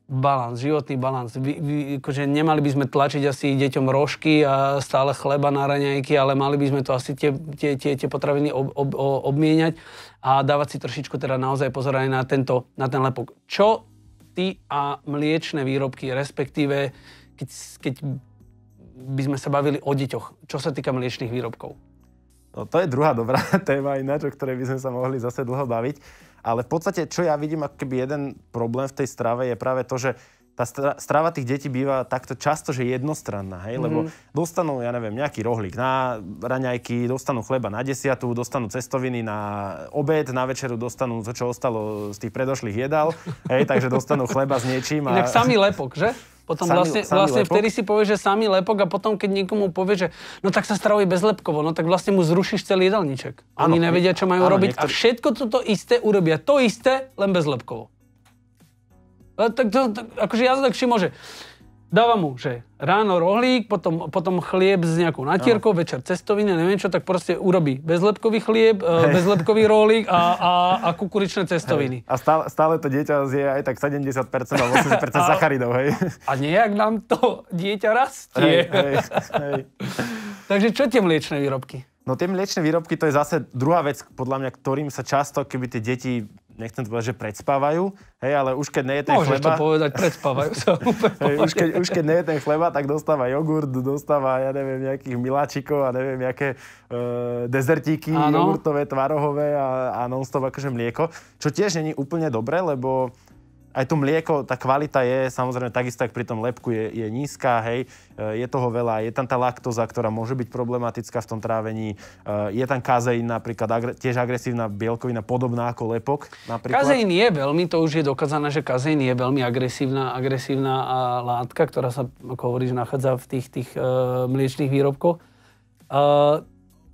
balans, životný balans. Vy, vy, akože nemali by sme tlačiť asi deťom rožky a stále chleba na raňajky, ale mali by sme to asi tie, tie, tie, tie potraviny ob, ob, obmieniať a dávať si trošičku teda naozaj pozor aj na, tento, na ten lepok. Čo ty a mliečne výrobky, respektíve keď, keď by sme sa bavili o deťoch, čo sa týka mliečných výrobkov? No to je druhá dobrá téma ináč, o ktorej by sme sa mohli zase dlho baviť. Ale v podstate, čo ja vidím ako keby jeden problém v tej strave je práve to, že tá strava tých detí býva takto často, že jednostranná, hej, lebo mm-hmm. dostanú, ja neviem, nejaký rohlík na raňajky, dostanú chleba na desiatu, dostanú cestoviny na obed, na večeru dostanú to, čo ostalo z tých predošlých jedál, hej, takže dostanú chleba s niečím. A... Inak samý lepok, že? Potom sami, vlastne, sami vlastne vtedy si povieš, že samý lepok a potom, keď niekomu povieš, že no tak sa stravuje bezlepkovo, no tak vlastne mu zrušíš celý jedálniček. Oni nevedia, čo majú ano, robiť niektorý... a všetko toto isté urobia. To isté, len bezlepkovo. No, tak, to, to, akože ja tak všimol, že mu, že ráno rohlík, potom, potom chlieb s nejakou natierkou, no. večer cestoviny, neviem čo, tak proste urobí bezlepkový chlieb, e, hey. bezlepkový rohlík a, a, a kukuričné cestoviny. Hey. A stále, stále to dieťa zje aj tak 70% alebo 80% a, sacharidov, hej? A nejak nám to dieťa rastie. Hey, hey, hey. Takže čo tie mliečne výrobky? No tie mliečne výrobky, to je zase druhá vec, podľa mňa, ktorým sa často, keby tie deti nechcem to povedať, že predspávajú, hej, ale už keď nie je ten Môžeš chleba... to povedať, predspávajú sa hej, už, keď, už keď je ten chleba, tak dostáva jogurt, dostáva, ja neviem, nejakých miláčikov a neviem, nejaké e, dezertíky, ano. jogurtové, tvarohové a, a non-stop akože mlieko, čo tiež není úplne dobre, lebo aj to mlieko, tá kvalita je samozrejme takisto, ak pri tom lepku je, je nízka, hej, e, je toho veľa, je tam tá laktoza, ktorá môže byť problematická v tom trávení, e, je tam kazeín napríklad, agre, tiež agresívna bielkovina, podobná ako lepok napríklad. Kazeín je veľmi, to už je dokázané, že kazeín je veľmi agresívna, agresívna látka, ktorá sa, ako hovoríš, nachádza v tých, tých uh, mliečných výrobkoch. Uh,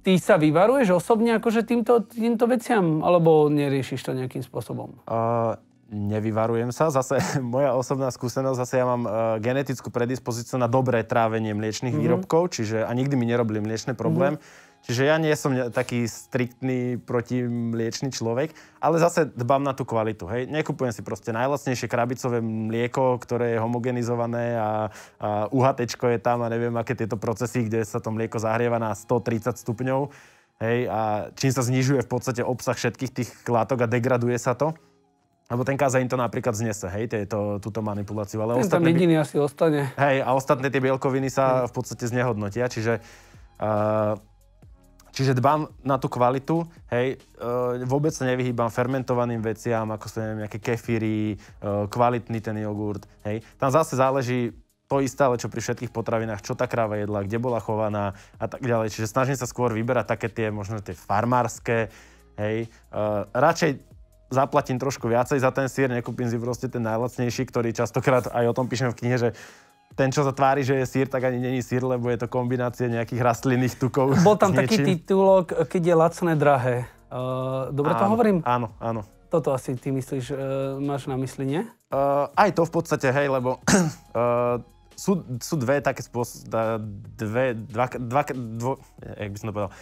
ty sa vyvaruješ osobne akože týmto, týmto veciam, alebo neriešiš to nejakým spôsobom? Uh, Nevyvarujem sa. Zase moja osobná skúsenosť, zase ja mám uh, genetickú predispozíciu na dobré trávenie mliečných mm-hmm. výrobkov, čiže a nikdy mi nerobili mliečne mhm. problém. Mm-hmm. Čiže ja nie som taký striktný protimliečný človek, ale zase dbám na tú kvalitu. Hej. Nekupujem si proste najlacnejšie krabicové mlieko, ktoré je homogenizované a, a uhatečko je tam a neviem, aké tieto procesy, kde sa to mlieko zahrieva na 130 stupňov. Hej, a čím sa znižuje v podstate obsah všetkých tých látok a degraduje sa to. Lebo ten káza to napríklad znese, hej, tieto, túto manipuláciu. Ale ten ostatné, tam jediný asi ostane. Hej, a ostatné tie bielkoviny sa hm. v podstate znehodnotia, čiže... Uh, čiže dbám na tú kvalitu, hej, uh, vôbec sa nevyhýbam fermentovaným veciam, ako sú neviem, nejaké kefíry, uh, kvalitný ten jogurt, hej. Tam zase záleží to isté, ale čo pri všetkých potravinách, čo tá kráva jedla, kde bola chovaná a tak ďalej. Čiže snažím sa skôr vyberať také tie, možno tie farmárske, hej. Uh, radšej zaplatím trošku viacej za ten sír, nekúpim si proste ten najlacnejší, ktorý častokrát aj o tom píšem v knihe, že ten, čo zatvári, že je sír, tak ani není sír, lebo je to kombinácia nejakých rastlinných tukov. Bol tam taký titulok, keď je lacné drahé. Uh, dobre áno, to hovorím? Áno, áno. Toto asi ty myslíš, uh, máš na mysli, nie? Uh, aj to v podstate, hej, lebo uh, sú, sú dve také spôsoby, dve, dva, dva, dva, jak by som to povedal,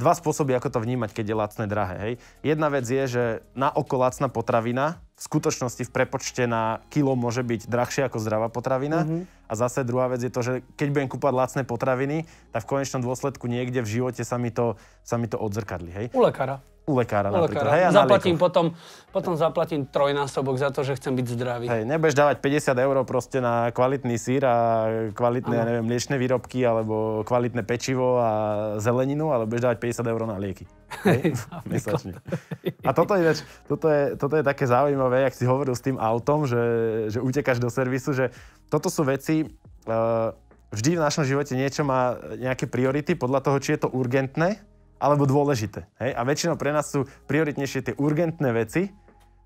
dva spôsoby, ako to vnímať, keď je lacné drahé. Hej. Jedna vec je, že na oko lacná potravina v skutočnosti v prepočte na kilo môže byť drahšia ako zdravá potravina. Mm-hmm. A zase druhá vec je to, že keď budem kúpať lacné potraviny, tak v konečnom dôsledku niekde v živote sa mi to, sa mi to odzrkadli. Hej. U lekára. U lekára u napríklad. Lekára. Hej, zaplatím na potom, potom zaplatím trojnásobok za to, že chcem byť zdravý. Hej, nebudeš dávať 50 eur proste na kvalitný sír a kvalitné, ano. ja neviem, mliečne výrobky alebo kvalitné pečivo a zeleninu, ale budeš dávať 50 eur na lieky. Hej, A toto je, toto, je, toto je také zaujímavé, jak si hovoril s tým autom, že, že utekáš do servisu, že toto sú veci, uh, vždy v našom živote niečo má nejaké priority podľa toho, či je to urgentné, alebo dôležité. Hej? A väčšinou pre nás sú prioritnejšie tie urgentné veci,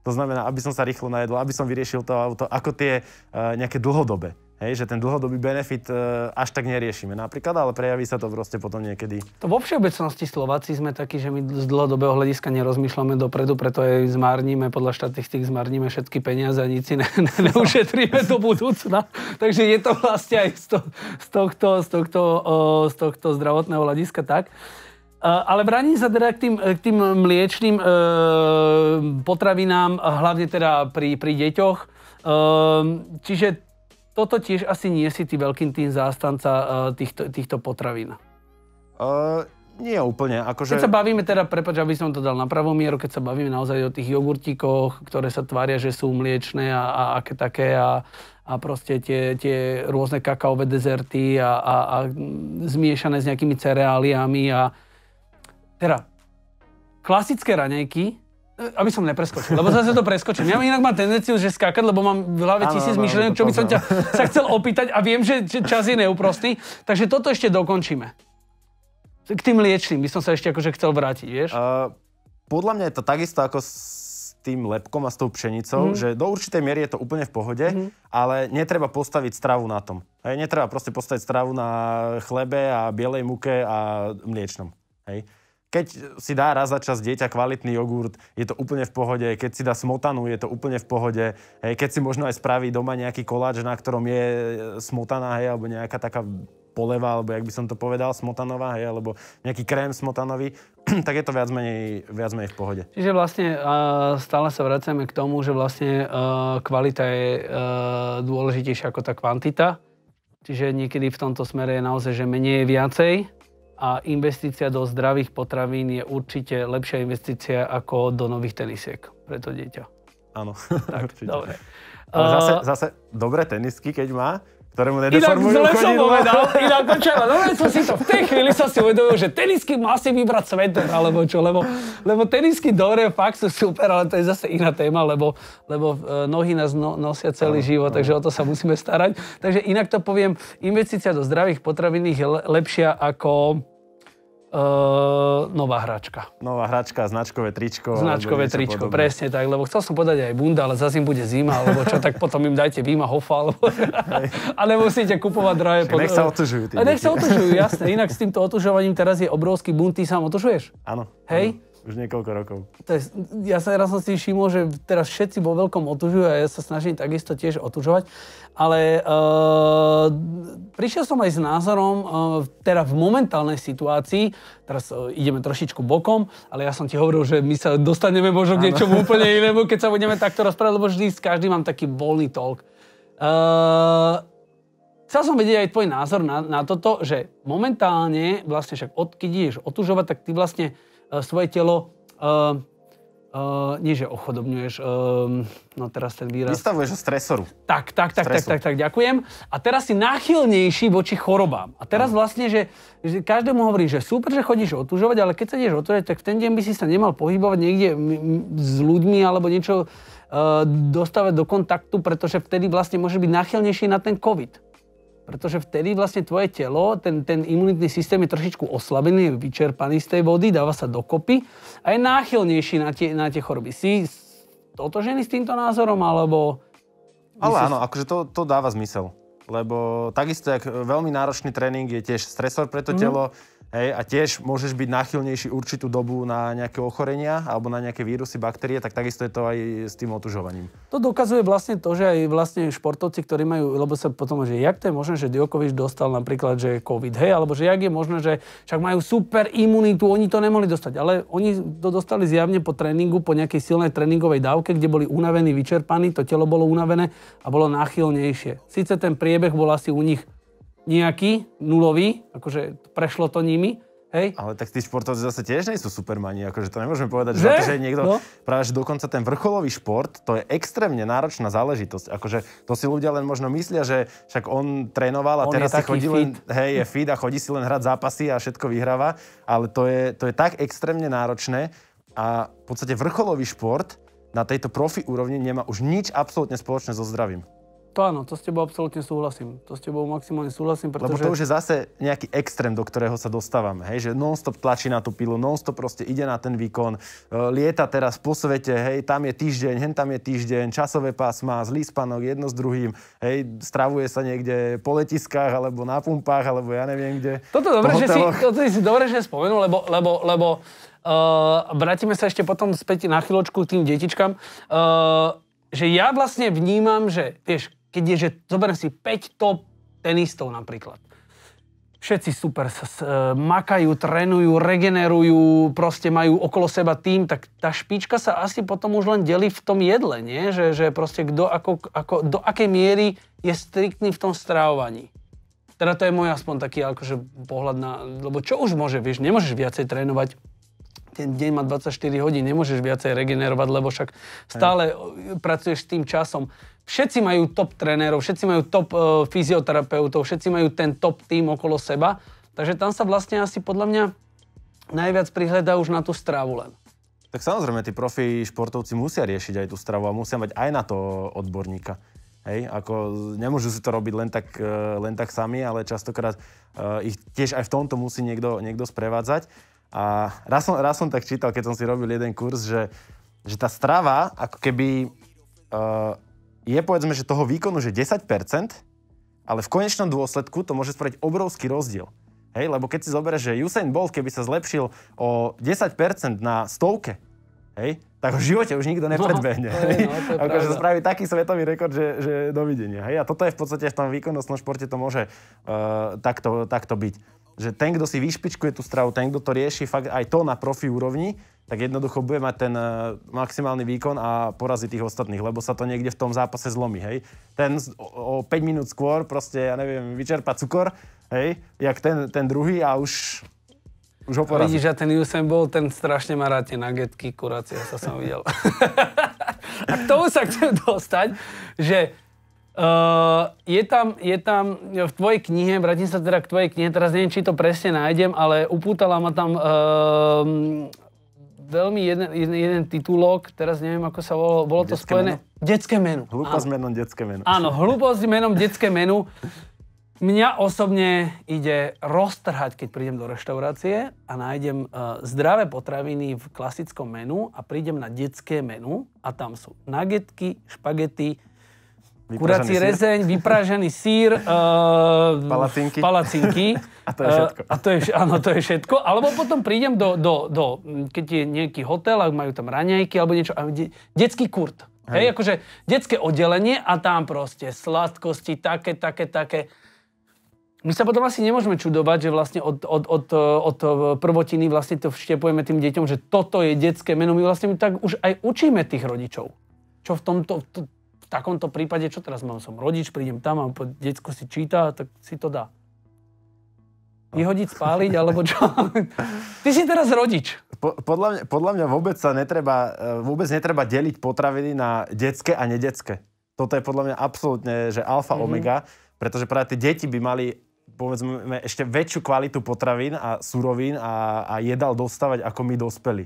to znamená, aby som sa rýchlo najedol, aby som vyriešil to auto, ako tie uh, nejaké dlhodobé. Hej, že ten dlhodobý benefit uh, až tak neriešime napríklad, ale prejaví sa to proste potom niekedy. To vo všeobecnosti Slováci sme takí, že my z dlhodobého hľadiska nerozmýšľame dopredu, preto aj zmárnime, podľa štatistik zmárnime všetky peniaze a nič si ne, ne, neušetríme do budúcna. Takže je to vlastne aj z, to, z, tohto, z, tohto, e, z tohto zdravotného hľadiska tak. Eh, ale vrátim sa teda k tým, eh, k tým mliečným e, potravinám, hlavne teda pri, pri deťoch. E, čiže toto tiež asi nie si ty veľkým tým zástanca e, týchto, týchto potravín. E, nie úplne. Akože... Keď sa bavíme teda, prepač, aby som to dal na pravú mieru, keď sa bavíme naozaj o tých jogurtíkoch, ktoré sa tvária, že sú mliečne a, a aké také a, a proste tie, tie rôzne kakaové dezerty a, a, a zmiešané s nejakými cereáliami a, teda, klasické raňajky, e, aby som nepreskočil, lebo zase to preskočím. Ja inak mám tendenciu, že skákať, lebo mám v hlave tisíc myšlienok, čo by som ťa sa chcel opýtať a viem, že čas je neúprostný, takže toto ešte dokončíme. K tým liečným by som sa ešte akože chcel vrátiť, vieš? Uh, podľa mňa je to takisto ako s tým lepkom a s tou pšenicou, mm. že do určitej miery je to úplne v pohode, mm. ale netreba postaviť stravu na tom. Hej, netreba proste postaviť stravu na chlebe a bielej muke a mliečnom. Hej. Keď si dá raz za čas dieťa kvalitný jogurt, je to úplne v pohode. Keď si dá smotanu, je to úplne v pohode. Hej, keď si možno aj spraví doma nejaký koláč, na ktorom je e, smotana, hej, alebo nejaká taká poleva, alebo jak by som to povedal, smotanová, hej, alebo nejaký krém smotanový, tak je to viac menej, viac menej v pohode. Čiže vlastne uh, stále sa vraciame k tomu, že vlastne uh, kvalita je uh, dôležitejšia ako tá kvantita. Čiže niekedy v tomto smere je naozaj, že menej je viacej a investícia do zdravých potravín je určite lepšia investícia ako do nových tenisiek pre to dieťa. Áno, tak, určite. Dobre. Ale zase, zase dobré tenisky, keď má, mu nedeformujú inak som povedal, inak počúva, dobre no, som si to, v tej chvíli som si uvedomil, že tenisky má si vybrať sveter, alebo čo, lebo, lebo tenisky dobre, fakt sú super, ale to je zase iná téma, lebo, lebo e, nohy nás no, nosia celý no, život, no. takže o to sa musíme starať. Takže inak to poviem, investícia do zdravých potravinných je lepšia ako Uh, nová hračka. Nová hračka, značkové tričko. Značkové tričko, podobné. presne tak, lebo chcel som podať aj bunda, ale zase im bude zima, alebo čo, tak potom im dajte výma hofa, alebo... ale musíte kupovať drahé... Pod... Nech sa otužujú tí A nech sa otužujú, jasne. Inak s týmto otužovaním teraz je obrovský bunt, ty sám otužuješ? Áno. Hej? Áno. Už niekoľko rokov. To je, ja sa raz som si všimol, že teraz všetci vo veľkom otužujú a ja sa snažím takisto tiež otužovať. Ale e, prišiel som aj s názorom, e, eh, teraz v momentálnej situácii, teraz e, ideme trošičku bokom, ale ja som ti hovoril, že my sa dostaneme možno k niečomu úplne inému, keď sa budeme takto rozprávať, lebo vždy s každým mám taký voľný talk. E, chcel som vedieť aj tvoj názor na, na toto, že momentálne, vlastne však odkedy ideš otužovať, tak ty vlastne E, svoje telo uh, Uh, nie, že ochodobňuješ, uh, no teraz ten výraz... Vystavuješ o stresoru. Tak, tak, tak, tak, tak, tak, ďakujem. A teraz si náchylnejší voči chorobám. A teraz ano. vlastne, že, že každému hovorí, že super, že chodíš otužovať, ale keď sa ideš otužovať, tak v ten deň by si sa nemal pohybovať niekde s ľuďmi alebo niečo uh, dostávať do kontaktu, pretože vtedy vlastne môže byť náchylnejší na ten COVID. Pretože vtedy vlastne tvoje telo, ten, ten imunitný systém je trošičku oslabený, je vyčerpaný z tej vody, dáva sa dokopy a je náchylnejší na tie, na tie choroby. Si totožený s týmto názorom, alebo... Ale si... áno, akože to, to dáva zmysel. Lebo takisto, jak veľmi náročný tréning je tiež stresor pre to mm-hmm. telo, mm Hej, a tiež môžeš byť náchylnejší určitú dobu na nejaké ochorenia alebo na nejaké vírusy, baktérie, tak takisto je to aj s tým otužovaním. To dokazuje vlastne to, že aj vlastne športovci, ktorí majú, lebo sa potom, že jak to je možné, že Djokovic dostal napríklad, že COVID, hej, alebo že jak je možné, že však majú super imunitu, oni to nemohli dostať, ale oni to dostali zjavne po tréningu, po nejakej silnej tréningovej dávke, kde boli unavení, vyčerpaní, to telo bolo unavené a bolo náchylnejšie. Sice ten priebeh bol asi u nich nejaký, nulový, akože prešlo to nimi, hej. Ale tak tí športovci zase tiež nie sú supermani, akože to nemôžeme povedať, že, že, akože niekto, no. práve že dokonca ten vrcholový šport, to je extrémne náročná záležitosť, akože to si ľudia len možno myslia, že však on trénoval a on teraz si chodí fit. len, hej, je fit a chodí si len hrať zápasy a všetko vyhráva, ale to je, to je tak extrémne náročné a v podstate vrcholový šport na tejto profi úrovni nemá už nič absolútne spoločné so zdravím to áno, to s tebou absolútne súhlasím. To s tebou maximálne súhlasím, pretože... Lebo to už je zase nejaký extrém, do ktorého sa dostávame. Hej? Že non-stop tlačí na tú pilu, non-stop proste ide na ten výkon. E, lieta teraz po svete, hej, tam je týždeň, hen tam je týždeň, časové pásma, zlý spánok, jedno s druhým. Hej, stravuje sa niekde po letiskách, alebo na pumpách, alebo ja neviem kde. Toto dobre, že si, toto si dobre, že spomenul, lebo, lebo, lebo uh, vrátime sa ešte potom späť na chvíľočku k tým detičkám. Uh, že ja vlastne vnímam, že vieš, keď je, že zober si 5 top tenistov napríklad. Všetci super sa, s, e, makajú, trénujú, regenerujú, proste majú okolo seba tým, tak tá špička sa asi potom už len delí v tom jedle, nie? Že, že proste kdo, ako, ako, do akej miery je striktný v tom stravovaní. Teda to je môj aspoň taký akože pohľad na... Lebo čo už môže, vieš, nemôžeš viacej trénovať, ten deň má 24 hodín, nemôžeš viacej regenerovať, lebo však stále Aj. E, pracuješ s tým časom. Všetci majú top trénerov, všetci majú top e, fyzioterapeutov, všetci majú ten top tým okolo seba, takže tam sa vlastne asi podľa mňa najviac prihľadá už na tú stravu. len. Tak samozrejme, tí profi športovci musia riešiť aj tú stravu a musia mať aj na to odborníka. Hej, ako nemôžu si to robiť len tak, e, len tak sami, ale častokrát uh, ich tiež aj v tomto musí niekto, niekto sprevádzať. A raz som, raz som tak čítal, keď som si robil jeden kurz, že, že tá strava ako keby uh, je povedzme, že toho výkonu, že 10%, ale v konečnom dôsledku to môže spraviť obrovský rozdiel. Hej, lebo keď si zoberieš, že Usain Bolt, keby sa zlepšil o 10% na stovke, Hej? Tak ho v živote už nikto nepredbehne. No, no, akože spraví taký svetový rekord, že, že dovidenia. Hej? A toto je v podstate v tom výkonnostnom športe to môže uh, takto, takto byť. Že ten, kto si vyšpičkuje tú stravu, ten, kto to rieši fakt aj to na profi úrovni, tak jednoducho bude mať ten uh, maximálny výkon a porazí tých ostatných, lebo sa to niekde v tom zápase zlomí, hej. Ten o, o 5 minút skôr proste, ja neviem, vyčerpa cukor, hej, jak ten, ten druhý a už už ho porazí. Vidíš, a ten Usain bol ten strašne má rád tie nagetky, kurácia sa som videl. a k tomu sa chcem dostať, že Uh, je, tam, je tam v tvojej knihe, vrátim sa teda k tvojej knihe, teraz neviem, či to presne nájdem, ale upútala ma tam uh, veľmi jeden, jeden, jeden titulok, teraz neviem, ako sa volalo, bolo detské to spojené... Meno? Detské menu. Hlúposť menom detské menu. Áno, hlúposť menom detské menu. Mňa osobne ide roztrhať, keď prídem do reštaurácie a nájdem uh, zdravé potraviny v klasickom menu a prídem na detské menu a tam sú nagetky, špagety, vypražený kurací sír. rezeň, vypražený sír, uh, palacinky. palacinky. a to je e, všetko. Uh, a to je, áno, to je všetko. Alebo potom prídem do, do, do keď je nejaký hotel a majú tam raňajky alebo niečo, a de, detský kurt. Hej. Hej, akože detské oddelenie a tam proste sladkosti, také, také, také my sa potom asi nemôžeme čudovať, že vlastne od, od, od, od prvotiny vlastne to vštepujeme tým deťom, že toto je detské meno. My vlastne tak už aj učíme tých rodičov. Čo v tomto, to, v takomto prípade, čo teraz mám, som rodič, prídem tam a detsko si číta, tak si to dá. Vyhodiť, spáliť, alebo čo? Ty si teraz rodič. Po, podľa, mňa, podľa mňa vôbec sa netreba, eh, vôbec netreba deliť potraviny na detské a nedetské. Toto je podľa mňa absolútne, že alfa, mm-hmm. omega, pretože práve tie deti by mali povedzme, ešte väčšiu kvalitu potravín a surovín a, a jedal dostávať, ako my dospeli.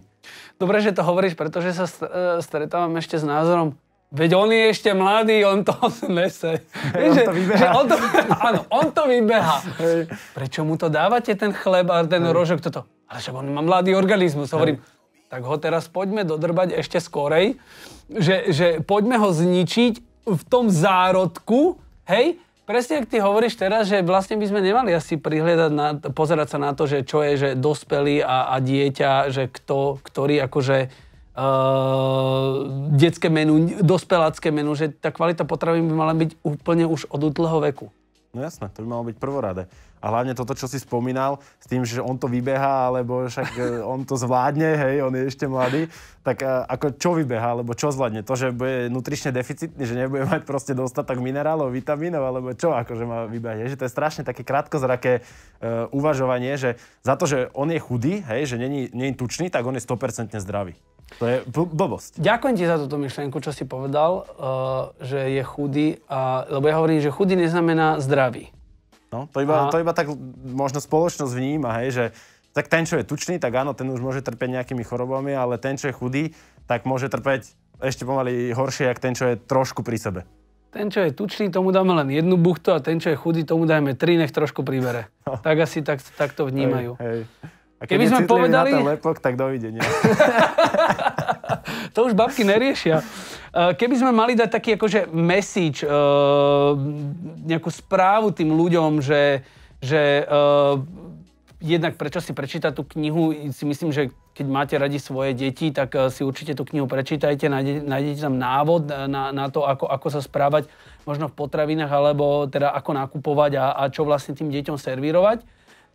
Dobre, že to hovoríš, pretože sa e, stretávam ešte s názorom Veď on je ešte mladý, on to nese. Hey, že, on to že On to, áno, on to vybeha. Hey. Prečo mu to dávate, ten chleb a ten hey. rožok, toto? Ale však on má mladý organizmus. Hovorím, hey. tak ho teraz poďme dodrbať ešte skorej, že, že poďme ho zničiť v tom zárodku, hej, presne, ak ty hovoríš teraz, že vlastne by sme nemali asi prihľadať, na, pozerať sa na to, že čo je, že dospelý a, a dieťa, že kto, ktorý akože uh, detské menu, dospelácké menu, že tá kvalita potravy by mala byť úplne už od útleho veku. No jasné, to by malo byť prvoradé. A hlavne toto, čo si spomínal, s tým, že on to vybeha, alebo však e, on to zvládne, hej, on je ešte mladý, tak e, ako čo vybeha, alebo čo zvládne? To, že bude nutrične deficitný, že nebude mať proste dostatok minerálov, vitamínov, alebo čo akože má vybehať? Že to je strašne také krátkozraké uh, uvažovanie, že za to, že on je chudý, hej, že není, není tučný, tak on je 100% zdravý. To je blbosť. Ďakujem ti za túto myšlienku, čo si povedal, uh, že je chudý, a, lebo ja hovorím, že chudý neznamená zdravý. No, to iba, a... to iba tak možno spoločnosť vníma, hej, že tak ten, čo je tučný, tak áno, ten už môže trpieť nejakými chorobami, ale ten, čo je chudý, tak môže trpieť ešte pomaly horšie, ako ten, čo je trošku pri sebe. Ten, čo je tučný, tomu dáme len jednu buchtu a ten, čo je chudý, tomu dajme tri, nech trošku pribere. No. Tak asi tak, tak to vnímajú. Hej, hej. A keď Keby sme povedali... na ten lepok, tak dovidenia. to už babky neriešia. E, keby sme mali dať taký akože message, e, nejakú správu tým ľuďom, že, že e, jednak prečo si prečítať tú knihu, si myslím, že keď máte radi svoje deti, tak si určite tú knihu prečítajte, nájdete, nájdete tam návod na, na to, ako, ako sa správať možno v potravinách, alebo teda ako nakupovať a, a čo vlastne tým deťom servírovať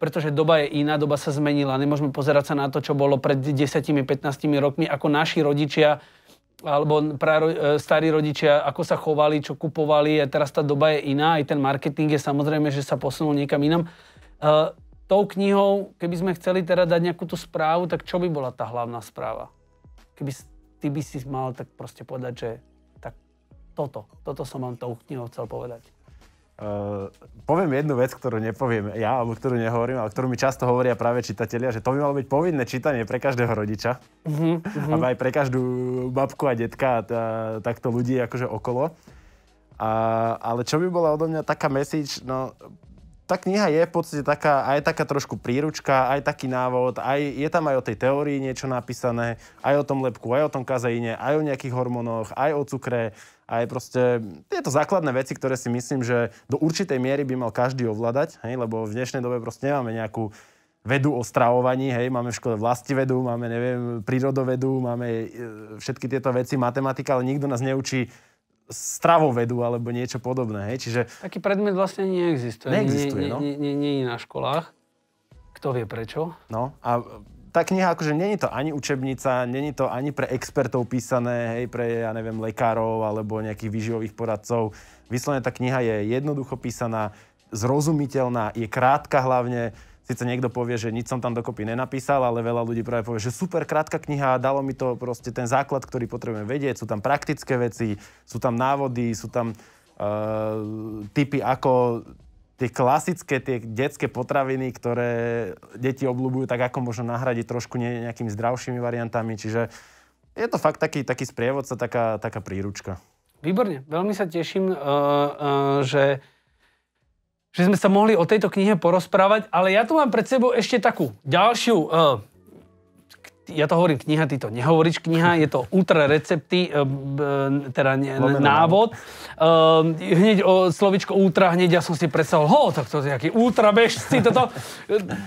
pretože doba je iná, doba sa zmenila. Nemôžeme pozerať sa na to, čo bolo pred 10-15 rokmi, ako naši rodičia alebo praro, e, starí rodičia, ako sa chovali, čo kupovali a teraz tá doba je iná, aj ten marketing je samozrejme, že sa posunul niekam inam. Uh, tou knihou, keby sme chceli teda dať nejakú tú správu, tak čo by bola tá hlavná správa? Keby ty by si mal tak proste povedať, že tak toto, toto som vám tou knihou chcel povedať. Eh, poviem jednu vec, ktorú nepoviem ja, alebo ktorú nehovorím, ale ktorú mi často hovoria práve čitatelia, že to by malo byť povinné čítanie pre každého rodiča, uh-huh, uh-huh. aby aj pre každú babku a detka a eh, tá, takto ľudí akože okolo. A, ale čo by bola odo mňa taká message, no tá kniha je v podstate taká, aj taká trošku príručka, aj taký návod, aj, je tam aj o tej teórii niečo napísané, aj o tom lepku, aj o tom kazeíne, aj o nejakých hormónoch, aj o cukre, aj proste tieto základné veci, ktoré si myslím, že do určitej miery by mal každý ovládať, hej, lebo v dnešnej dobe proste nemáme nejakú vedu o stravovaní, hej, máme v škole vlastivedu, máme, neviem, prírodovedu, máme e, všetky tieto veci, matematika, ale nikto nás neučí stravovedu alebo niečo podobné. Hej? Čiže... Taký predmet vlastne neexistuje. Neexistuje, no. Nie, nie, nie, nie na školách. Kto vie prečo. No a tá kniha, akože není to ani učebnica, není to ani pre expertov písané, hej, pre, ja neviem, lekárov alebo nejakých výživových poradcov. Vyslovene tá kniha je jednoducho písaná, zrozumiteľná, je krátka hlavne, Sice niekto povie, že nič som tam dokopy nenapísal, ale veľa ľudí práve povie, že super krátka kniha, dalo mi to proste ten základ, ktorý potrebujem vedieť, sú tam praktické veci, sú tam návody, sú tam uh, typy, ako tie klasické, tie detské potraviny, ktoré deti obľúbujú, tak ako možno nahradiť trošku ne, nejakými zdravšími variantami, čiže je to fakt taký, taký sprievodca, taká, taká príručka. Výborne, veľmi sa teším, uh, uh, že že sme sa mohli o tejto knihe porozprávať, ale ja tu mám pred sebou ešte takú ďalšiu, uh, ja to hovorím kniha, ty to nehovoríš kniha, je to ultra recepty, uh, teda ne, no. návod. Uh, hneď o slovičko ultra, hneď ja som si predstavol, ho, tak to je nejaký ultra bežci, toto,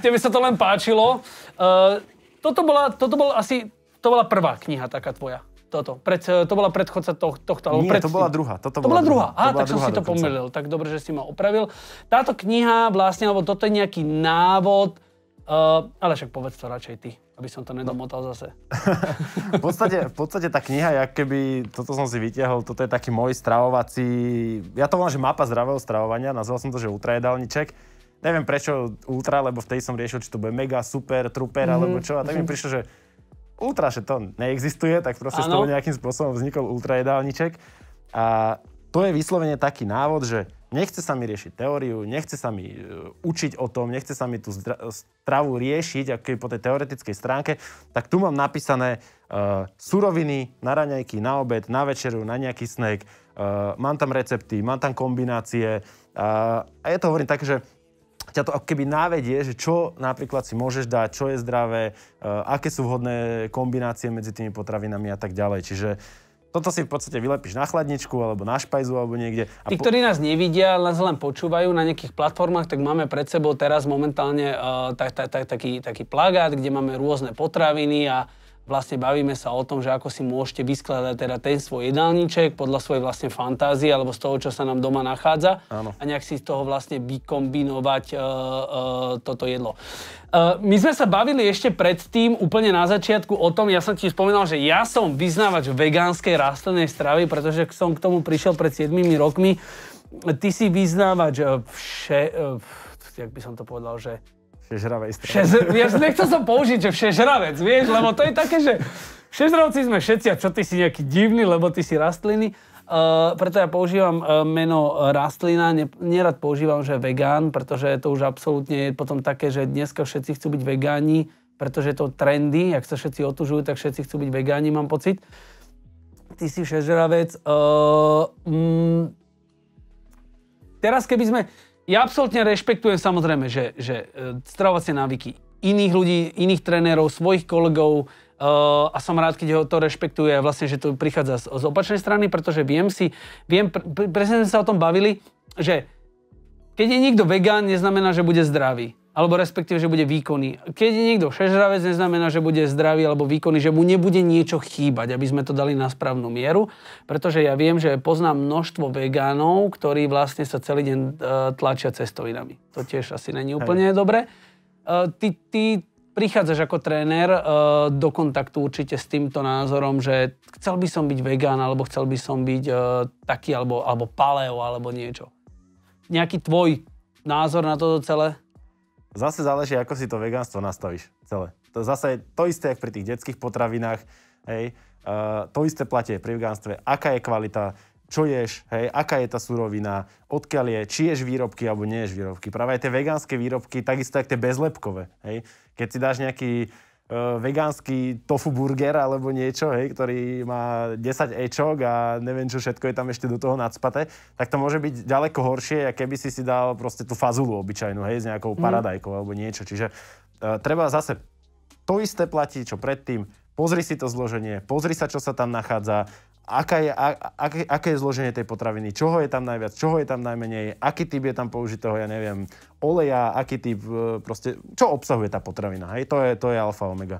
tebe sa to len páčilo. Uh, toto, bola, toto bola asi, to bola prvá kniha taká tvoja toto. Pred, eh, to bola predchodca toh, tohto. Nie, pred... to bola druhá. Toto to bola druhá. Á, tak som si to pomýlil. Tak dobre, že si ma opravil. Táto kniha vlastne, alebo toto je nejaký návod, Uh, ale však povedz to radšej ty, aby som to no. nedomotal no. zase. v, podstate, v podstate tá kniha, ja keby, toto som si vytiahol, toto je taký môj stravovací, ja to volám, že mapa zdravého stravovania, nazval som to, že ultrajedálniček. Neviem prečo ultra, lebo v tej som riešil, či to bude mega, super, truper, mm-hmm. alebo mhm. čo. A tak mi mhm. prišlo, že ultra, že to neexistuje, tak proste ano. z toho nejakým spôsobom vznikol ultra A to je vyslovene taký návod, že nechce sa mi riešiť teóriu, nechce sa mi e, učiť o tom, nechce sa mi tú stravu riešiť, ako po tej teoretickej stránke, tak tu mám napísané uh, suroviny na raňajky, na obed, na večeru, na nejaký snack, uh, mám tam recepty, mám tam kombinácie uh, a je to hovorím tak, že ťa to ako keby návedie, že čo napríklad si môžeš dať, čo je zdravé, eh, aké sú vhodné kombinácie medzi tými potravinami a tak ďalej. Čiže toto si v podstate vylepíš na chladničku alebo na špajzu alebo niekde. A Tí, po... ktorí nás nevidia, nás len počúvajú na nejakých platformách, tak máme pred sebou teraz momentálne uh, tak, tak, tak, taký, taký plagát, kde máme rôzne potraviny a vlastne bavíme sa o tom, že ako si môžete vyskladať teda ten svoj jedálniček podľa svojej vlastne fantázie alebo z toho, čo sa nám doma nachádza Áno. a nejak si z toho vlastne vykombinovať uh, uh, toto jedlo. Uh, my sme sa bavili ešte predtým, úplne na začiatku, o tom, ja som ti spomenal, že ja som vyznávač vegánskej rastlinnej stravy, pretože som k tomu prišiel pred 7 rokmi. Ty si vyznávač vše... Uh, jak by som to povedal, že Všežravej strany. Všež... Ja nechcel som použiť, že všežravec, vieš, lebo to je také, že všežravci sme všetci a čo ty si nejaký divný, lebo ty si rastliny. Uh, preto ja používam uh, meno eh, rastlina, ne, nerad používam, že vegán, pretože to už absolútne je potom také, že dneska všetci chcú byť vegáni, pretože to trendy, ak sa všetci otužujú, tak všetci chcú byť vegáni, mám pocit. Ty si všežravec. Uh, mm, teraz keby sme, ja absolútne rešpektujem samozrejme, že, že e, stravovacie návyky iných ľudí, iných trénerov, svojich kolegov e, a som rád, keď ho to rešpektuje vlastne, že to prichádza z, z opačnej strany, pretože viem si, viem, presne sme sa o tom bavili, že keď je niekto vegán, neznamená, že bude zdravý alebo respektíve, že bude výkonný. Keď je niekto šežravec, neznamená, že bude zdravý alebo výkonný, že mu nebude niečo chýbať, aby sme to dali na správnu mieru, pretože ja viem, že poznám množstvo vegánov, ktorí vlastne sa celý deň e, tlačia cestovinami. To tiež asi není úplne Hej. dobre. E, ty, ty prichádzaš ako tréner e, do kontaktu určite s týmto názorom, že chcel by som byť vegán, alebo chcel by som byť taký, alebo, alebo paleo, alebo niečo. Nejaký tvoj názor na toto celé? Zase záleží, ako si to vegánstvo nastavíš celé. To zase je to isté, ako pri tých detských potravinách, hej. Uh, to isté platie pri vegánstve, aká je kvalita, čo ješ, hej, aká je tá surovina, odkiaľ je, či ješ výrobky alebo nie ješ výrobky. Práve aj tie vegánske výrobky, takisto aj tie bezlepkové, hej. Keď si dáš nejaký Eh, vegánsky tofu burger alebo niečo, hej, ktorý má 10 ečok a neviem čo všetko je tam ešte do toho nadspaté, tak to môže byť ďaleko horšie, keby si si dal proste tú fazulu obyčajnú, hej, s nejakou mhm. paradajkou mm. alebo niečo. Čiže uh, treba zase to isté platí, čo predtým. Pozri si to zloženie, pozri sa, čo sa tam nachádza aká je, a, aké, aké je zloženie tej potraviny, čoho je tam najviac, čoho je tam najmenej, aký typ je tam použitého, ja neviem, oleja, aký typ, e, proste, čo obsahuje tá potravina, hej, to je, to je alfa omega.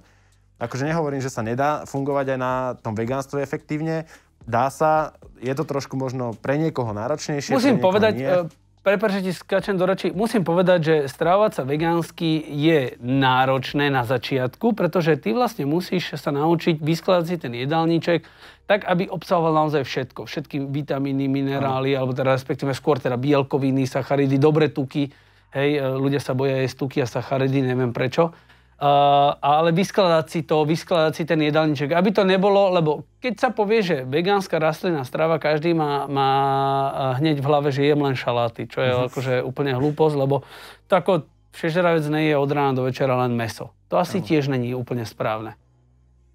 Akože nehovorím, že sa nedá fungovať aj na tom vegánstve efektívne, dá sa, je to trošku možno pre niekoho náročnejšie. Musím niekoho povedať, nie. E, Prepačte, ti skáčem do rečí. Musím povedať, že strávať sa vegánsky je náročné na začiatku, pretože ty vlastne musíš sa naučiť vyskladať si ten jedálniček tak, aby obsahoval naozaj všetko. Všetky vitamíny, minerály, alebo teda respektíve skôr teda bielkoviny, sacharidy, dobre tuky. Hej, e, ľudia sa boja jesť tuky a sacharidy, neviem prečo. Uh, ale vyskladať si to, vyskladať si ten jedálniček, aby to nebolo, lebo keď sa povie, že vegánska rastlina strava, každý má, má eh, hneď v hlave, že jem len šaláty, čo je mhm. akože úplne hlúposť, lebo tako všežeravec nie je od rána do večera len meso. To asi tiež není úplne správne.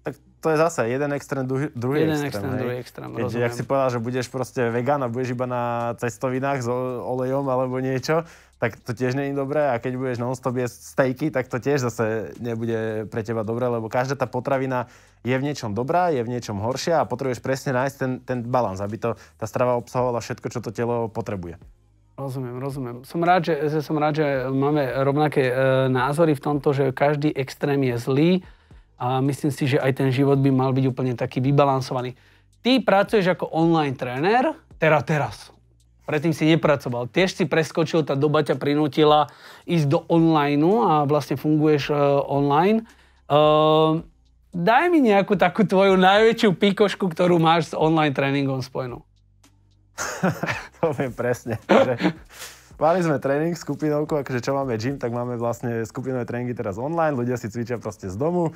Tak to je zase jeden extrém, druhý, druhý jeden extrém. extrém druhý extrém, Keď, rozumiem. Jak si povedal, že budeš proste vegán a budeš iba na cestovinách s olejom alebo niečo, tak to tiež není dobré a keď budeš non-stop jesť stejky, tak to tiež zase nebude pre teba dobré, lebo každá tá potravina je v niečom dobrá, je v niečom horšia a potrebuješ presne nájsť ten, ten balans, aby to, tá strava obsahovala všetko, čo to telo potrebuje. Rozumiem, rozumiem. Som rád, že, že, som rád, že máme rovnaké e, názory v tomto, že každý extrém je zlý a myslím si, že aj ten život by mal byť úplne taký vybalansovaný. Ty pracuješ ako online tréner, teraz, teraz. Predtým si nepracoval. Tiež si preskočil, tá doba ťa prinútila ísť do online a vlastne funguješ uh, online. Uh, daj mi nejakú takú tvoju najväčšiu pikošku, ktorú máš s online tréningom spojenú. to viem presne. Že... Mali sme tréning skupinovku akože čo máme gym, tak máme vlastne skupinové tréningy teraz online, ľudia si cvičia proste z domu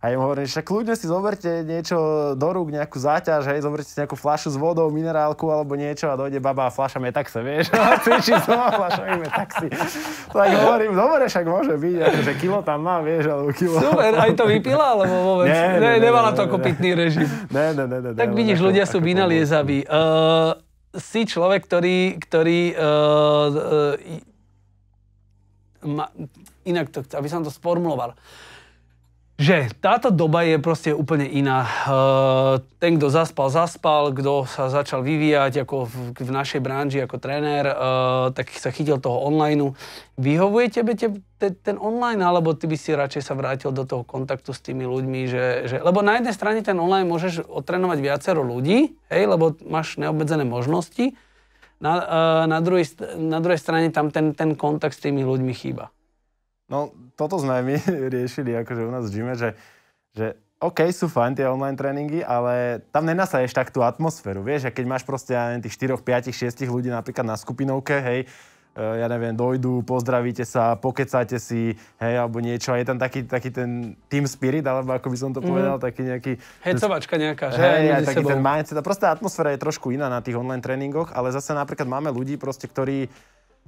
a im hovorím, že kľudne si zoberte niečo do rúk, nejakú záťaž, hej, zoberte si nejakú flašu s vodou, minerálku alebo niečo a dojde baba a fľaša tak sa, vieš. Cvičí znova fľaša metaxi. Tak si. Tak hovorím, dobre, však môže byť, akože kilo tam má, vieš, alebo kilo. Super, aj to vypila, alebo vôbec? Nie, ne, ne, nemala to ako pitný režim. Ne, ne, ne, ne, tak vidíš, ľudia sú vynaliezaví. Uh, si človek, ktorý, ktorý uh, uh, ma, inak to, aby som to sformuloval. Uh, že táto doba je proste úplne iná. Eh, ten, kto zaspal, zaspal, kto sa začal vyvíjať ako v, našej branži, ako tréner, eh, tak sa chytil toho online. Vyhovuje tebe ten online, alebo ty by si radšej sa vrátil do toho kontaktu s tými ľuďmi? Že, že, lebo na jednej strane ten online môžeš otrénovať viacero ľudí, hej, lebo máš neobmedzené možnosti. Na, eh, na, druhej, na druhej strane tam ten, ten kontakt s tými ľuďmi chýba. No, toto sme my riešili akože u nás v gyme, že, že OK, sú fajn tie online tréningy, ale tam nenasaješ tak tú atmosféru, vieš, a keď máš proste, ja neviem, tých 4, 5, 6 ľudí napríklad na skupinovke, hej, e, ja neviem, dojdú, pozdravíte sa, pokecáte si, hej, alebo niečo. A je tam taký, taký ten team spirit, alebo ako by som to mhm. povedal, mm. taký nejaký... Hecovačka nejaká, že? Hej, aj taký sebou. ten mindset. A proste atmosféra je trošku iná na tých online tréningoch, ale zase napríklad máme ľudí proste, ktorí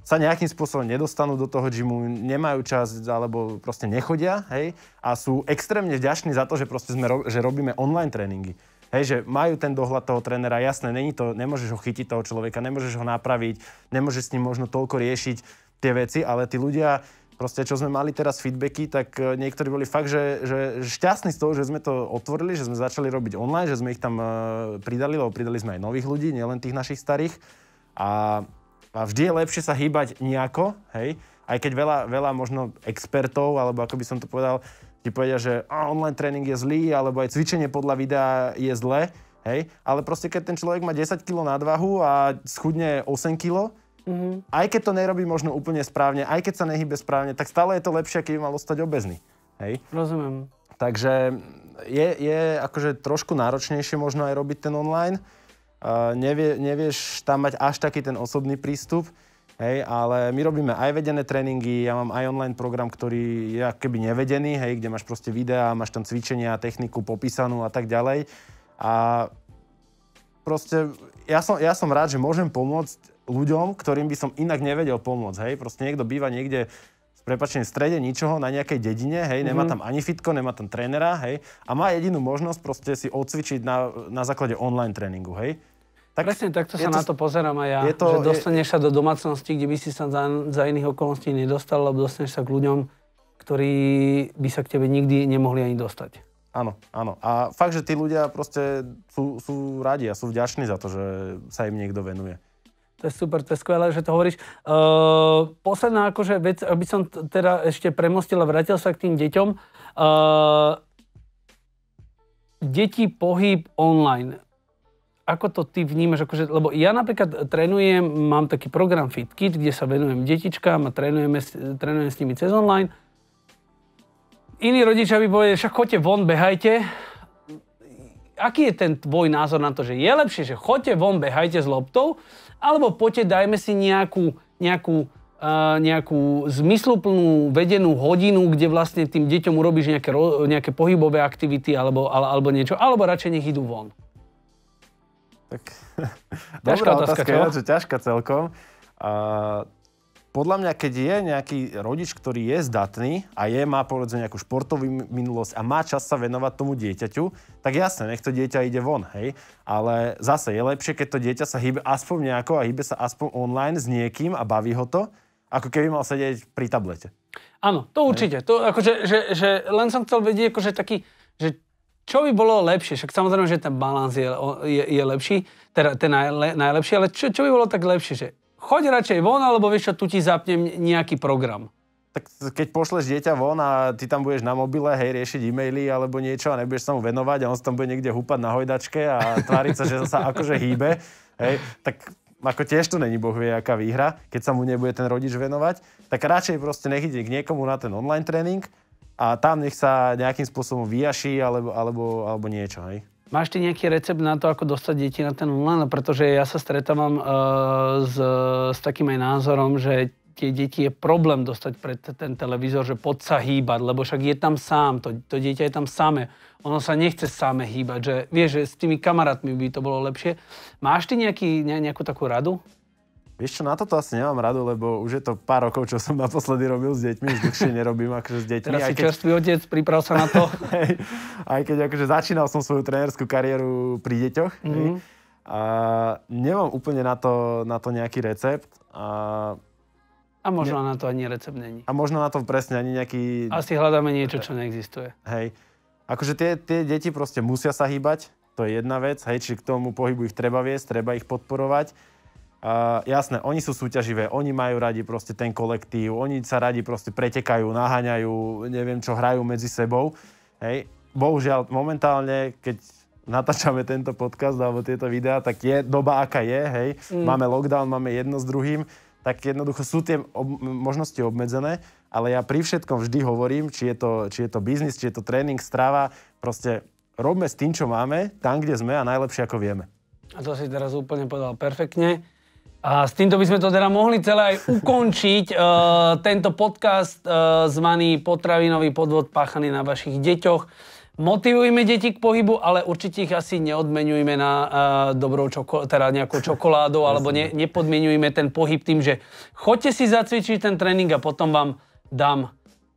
sa nejakým spôsobom nedostanú do toho gymu, nemajú čas alebo proste nechodia, hej, a sú extrémne vďační za to, že proste sme, že robíme online tréningy. Hej, že majú ten dohľad toho trénera, jasné, není to, nemôžeš ho chytiť toho človeka, nemôžeš ho napraviť, nemôžeš s ním možno toľko riešiť tie veci, ale tí ľudia, proste čo sme mali teraz feedbacky, tak e, niektorí boli fakt, že, že šťastní z toho, že sme to otvorili, že sme začali robiť online, že sme ich tam e, pridali, lebo pridali sme aj nových ľudí, nielen tých našich starých. A a vždy je lepšie sa hýbať nejako, hej, aj keď veľa, veľa možno expertov, alebo ako by som to povedal, ti povedia, že online tréning je zlý, alebo aj cvičenie podľa videa je zlé, hej, ale proste keď ten človek má 10 kg nadvahu a schudne 8 kg, Mm-hmm. Aj keď to nerobí možno úplne správne, aj keď sa nehybe správne, tak stále je to lepšie, keby mal ostať obezný. Hej? Rozumiem. Takže je, je akože trošku náročnejšie možno aj robiť ten online, nevie, nevieš tam mať až taký ten osobný prístup, Hej, ale my robíme aj vedené tréningy, ja mám aj online program, ktorý je keby nevedený, hej, kde máš proste videá, máš tam cvičenia, techniku popísanú a tak ďalej. A proste ja som, ja som rád, že môžem pomôcť ľuďom, ktorým by som inak nevedel pomôcť, hej. Proste niekto býva niekde prepačne, v strede ničoho, na nejakej dedine, hej, mm-hmm. nemá mhm. tam ani fitko, nemá tam trénera, hej, a má jedinú možnosť proste si odcvičiť na, na základe online tréningu, hej. Tak Presne takto sa to, na to pozerám aj ja, je to, že dostaneš je... sa do domácnosti, kde by si sa za, za iných okolností nedostal, lebo dostaneš sa k ľuďom, ktorí by sa k tebe nikdy nemohli ani dostať. Áno, áno. A fakt, že tí ľudia proste sú, sú radi a sú vďační za to, že sa im niekto venuje. To je super, to je skvelé, že to hovoríš. E, posledná akože vec, aby som teda ešte premostil a vrátil sa k tým deťom. E, deti pohyb online ako to ty vnímaš? Akože, lebo ja napríklad trénujem, mám taký program FitKit, kde sa venujem detičkám a trénujeme, trénujem s nimi cez online. Iní rodičia by povedali, však chodte von, behajte. Aký je ten tvoj názor na to, že je lepšie, že chodte von, behajte s loptou, alebo poďte, dajme si nejakú, nejakú nejakú zmysluplnú vedenú hodinu, kde vlastne tým deťom urobíš nejaké, nejaké pohybové aktivity alebo, alebo niečo, alebo radšej nech idú von. Tak, ťažká dobrá otázka, otázka je, že ťažká celkom. A, podľa mňa, keď je nejaký rodič, ktorý je zdatný a je, má povedzme nejakú športovú minulosť a má čas sa venovať tomu dieťaťu, tak jasne, nech to dieťa ide von, hej. Ale zase je lepšie, keď to dieťa sa hýbe aspoň nejako a hýbe sa aspoň online s niekým a baví ho to, ako keby mal sedieť pri tablete. Áno, to určite. Hej. To, akože, že, že, len som chcel vedieť, akože taký, že čo by bolo lepšie? Však samozrejme, že ten balans je, je, je lepší, teda ten najle, najlepší, ale čo, čo by bolo tak lepšie? Že choď radšej von, alebo vieš čo, tu ti zapnem nejaký program. Tak keď pošleš dieťa von a ty tam budeš na mobile, hej, riešiť e-maily alebo niečo a nebudeš sa mu venovať a on sa tam bude niekde húpať na hojdačke a tváriť sa, že sa akože hýbe, hej, tak ako tiež to není boh vie, aká výhra, keď sa mu nebude ten rodič venovať, tak radšej proste nechytiť k niekomu na ten online tréning a tam nech sa nejakým spôsobom vyjaší alebo, alebo, alebo niečo, hej. Máš ty nejaký recept na to, ako dostať deti na ten online? No, pretože ja sa stretávam uh, s, s takým aj názorom, že tie deti je problém dostať pred ten televízor, že poď sa hýbať, lebo však je tam sám, to, to dieťa je tam samé. Ono sa nechce samé hýbať, že vieš, že s tými kamarátmi by to bolo lepšie. Máš ty nejaký, ne, nejakú takú radu? Vieš čo, na toto asi nemám radu, lebo už je to pár rokov, čo som naposledy robil s deťmi, už dlhšie nerobím akože s deťmi. Teraz aj si keď... čerstvý otec, priprav sa na to. aj, aj keď akože začínal som svoju trénerskú kariéru pri deťoch. Mm-hmm. A nemám úplne na to, na to nejaký recept. A a možno ne... na to ani recept není. A možno na to presne ani nejaký... Asi hľadáme niečo, čo neexistuje. Hej. Akože tie, tie deti proste musia sa hýbať, to je jedna vec, hej, či k tomu pohybu ich treba viesť, treba ich podporovať Uh, jasné, oni sú súťaživé, oni majú radi proste ten kolektív, oni sa radi proste pretekajú, naháňajú, neviem čo, hrajú medzi sebou. Hej. Bohužiaľ, momentálne, keď natáčame tento podcast alebo tieto videá, tak je doba, aká je, hej. Mm. Máme lockdown, máme jedno s druhým, tak jednoducho sú tie ob- možnosti obmedzené, ale ja pri všetkom vždy hovorím, či je, to, či je to biznis, či je to tréning, strava, proste robme s tým, čo máme, tam, kde sme a najlepšie, ako vieme. A to si teraz úplne povedal perfektne. A s týmto by sme to teda mohli celé aj ukončiť. E, tento podcast e, zvaný Potravinový podvod páchaný na vašich deťoch. Motivujme deti k pohybu, ale určite ich asi neodmenujme na e, dobrou čoko- teda nejakou čokoládou alebo ne- nepodmenujme ten pohyb tým, že choďte si zacvičiť ten tréning a potom vám dám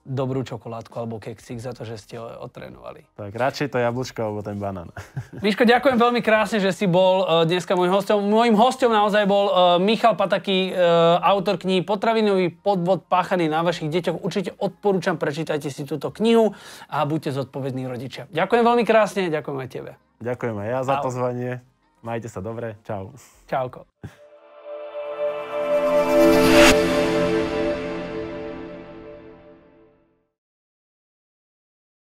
dobrú čokoládku alebo keksík za to, že ste ho otrénovali. Tak radšej to jablčko alebo ten banán. Miško, ďakujem veľmi krásne, že si bol e, dneska môjim hostom. Mojím hostom naozaj bol e, Michal pataký e, autor knihy Potravinový podvod páchaný na vašich deťoch. Určite odporúčam, prečítajte si túto knihu a buďte zodpovední rodičia. Ďakujem veľmi krásne, ďakujem aj tebe. Ďakujem aj ja za pozvanie. Majte sa dobre, čau. Čauko.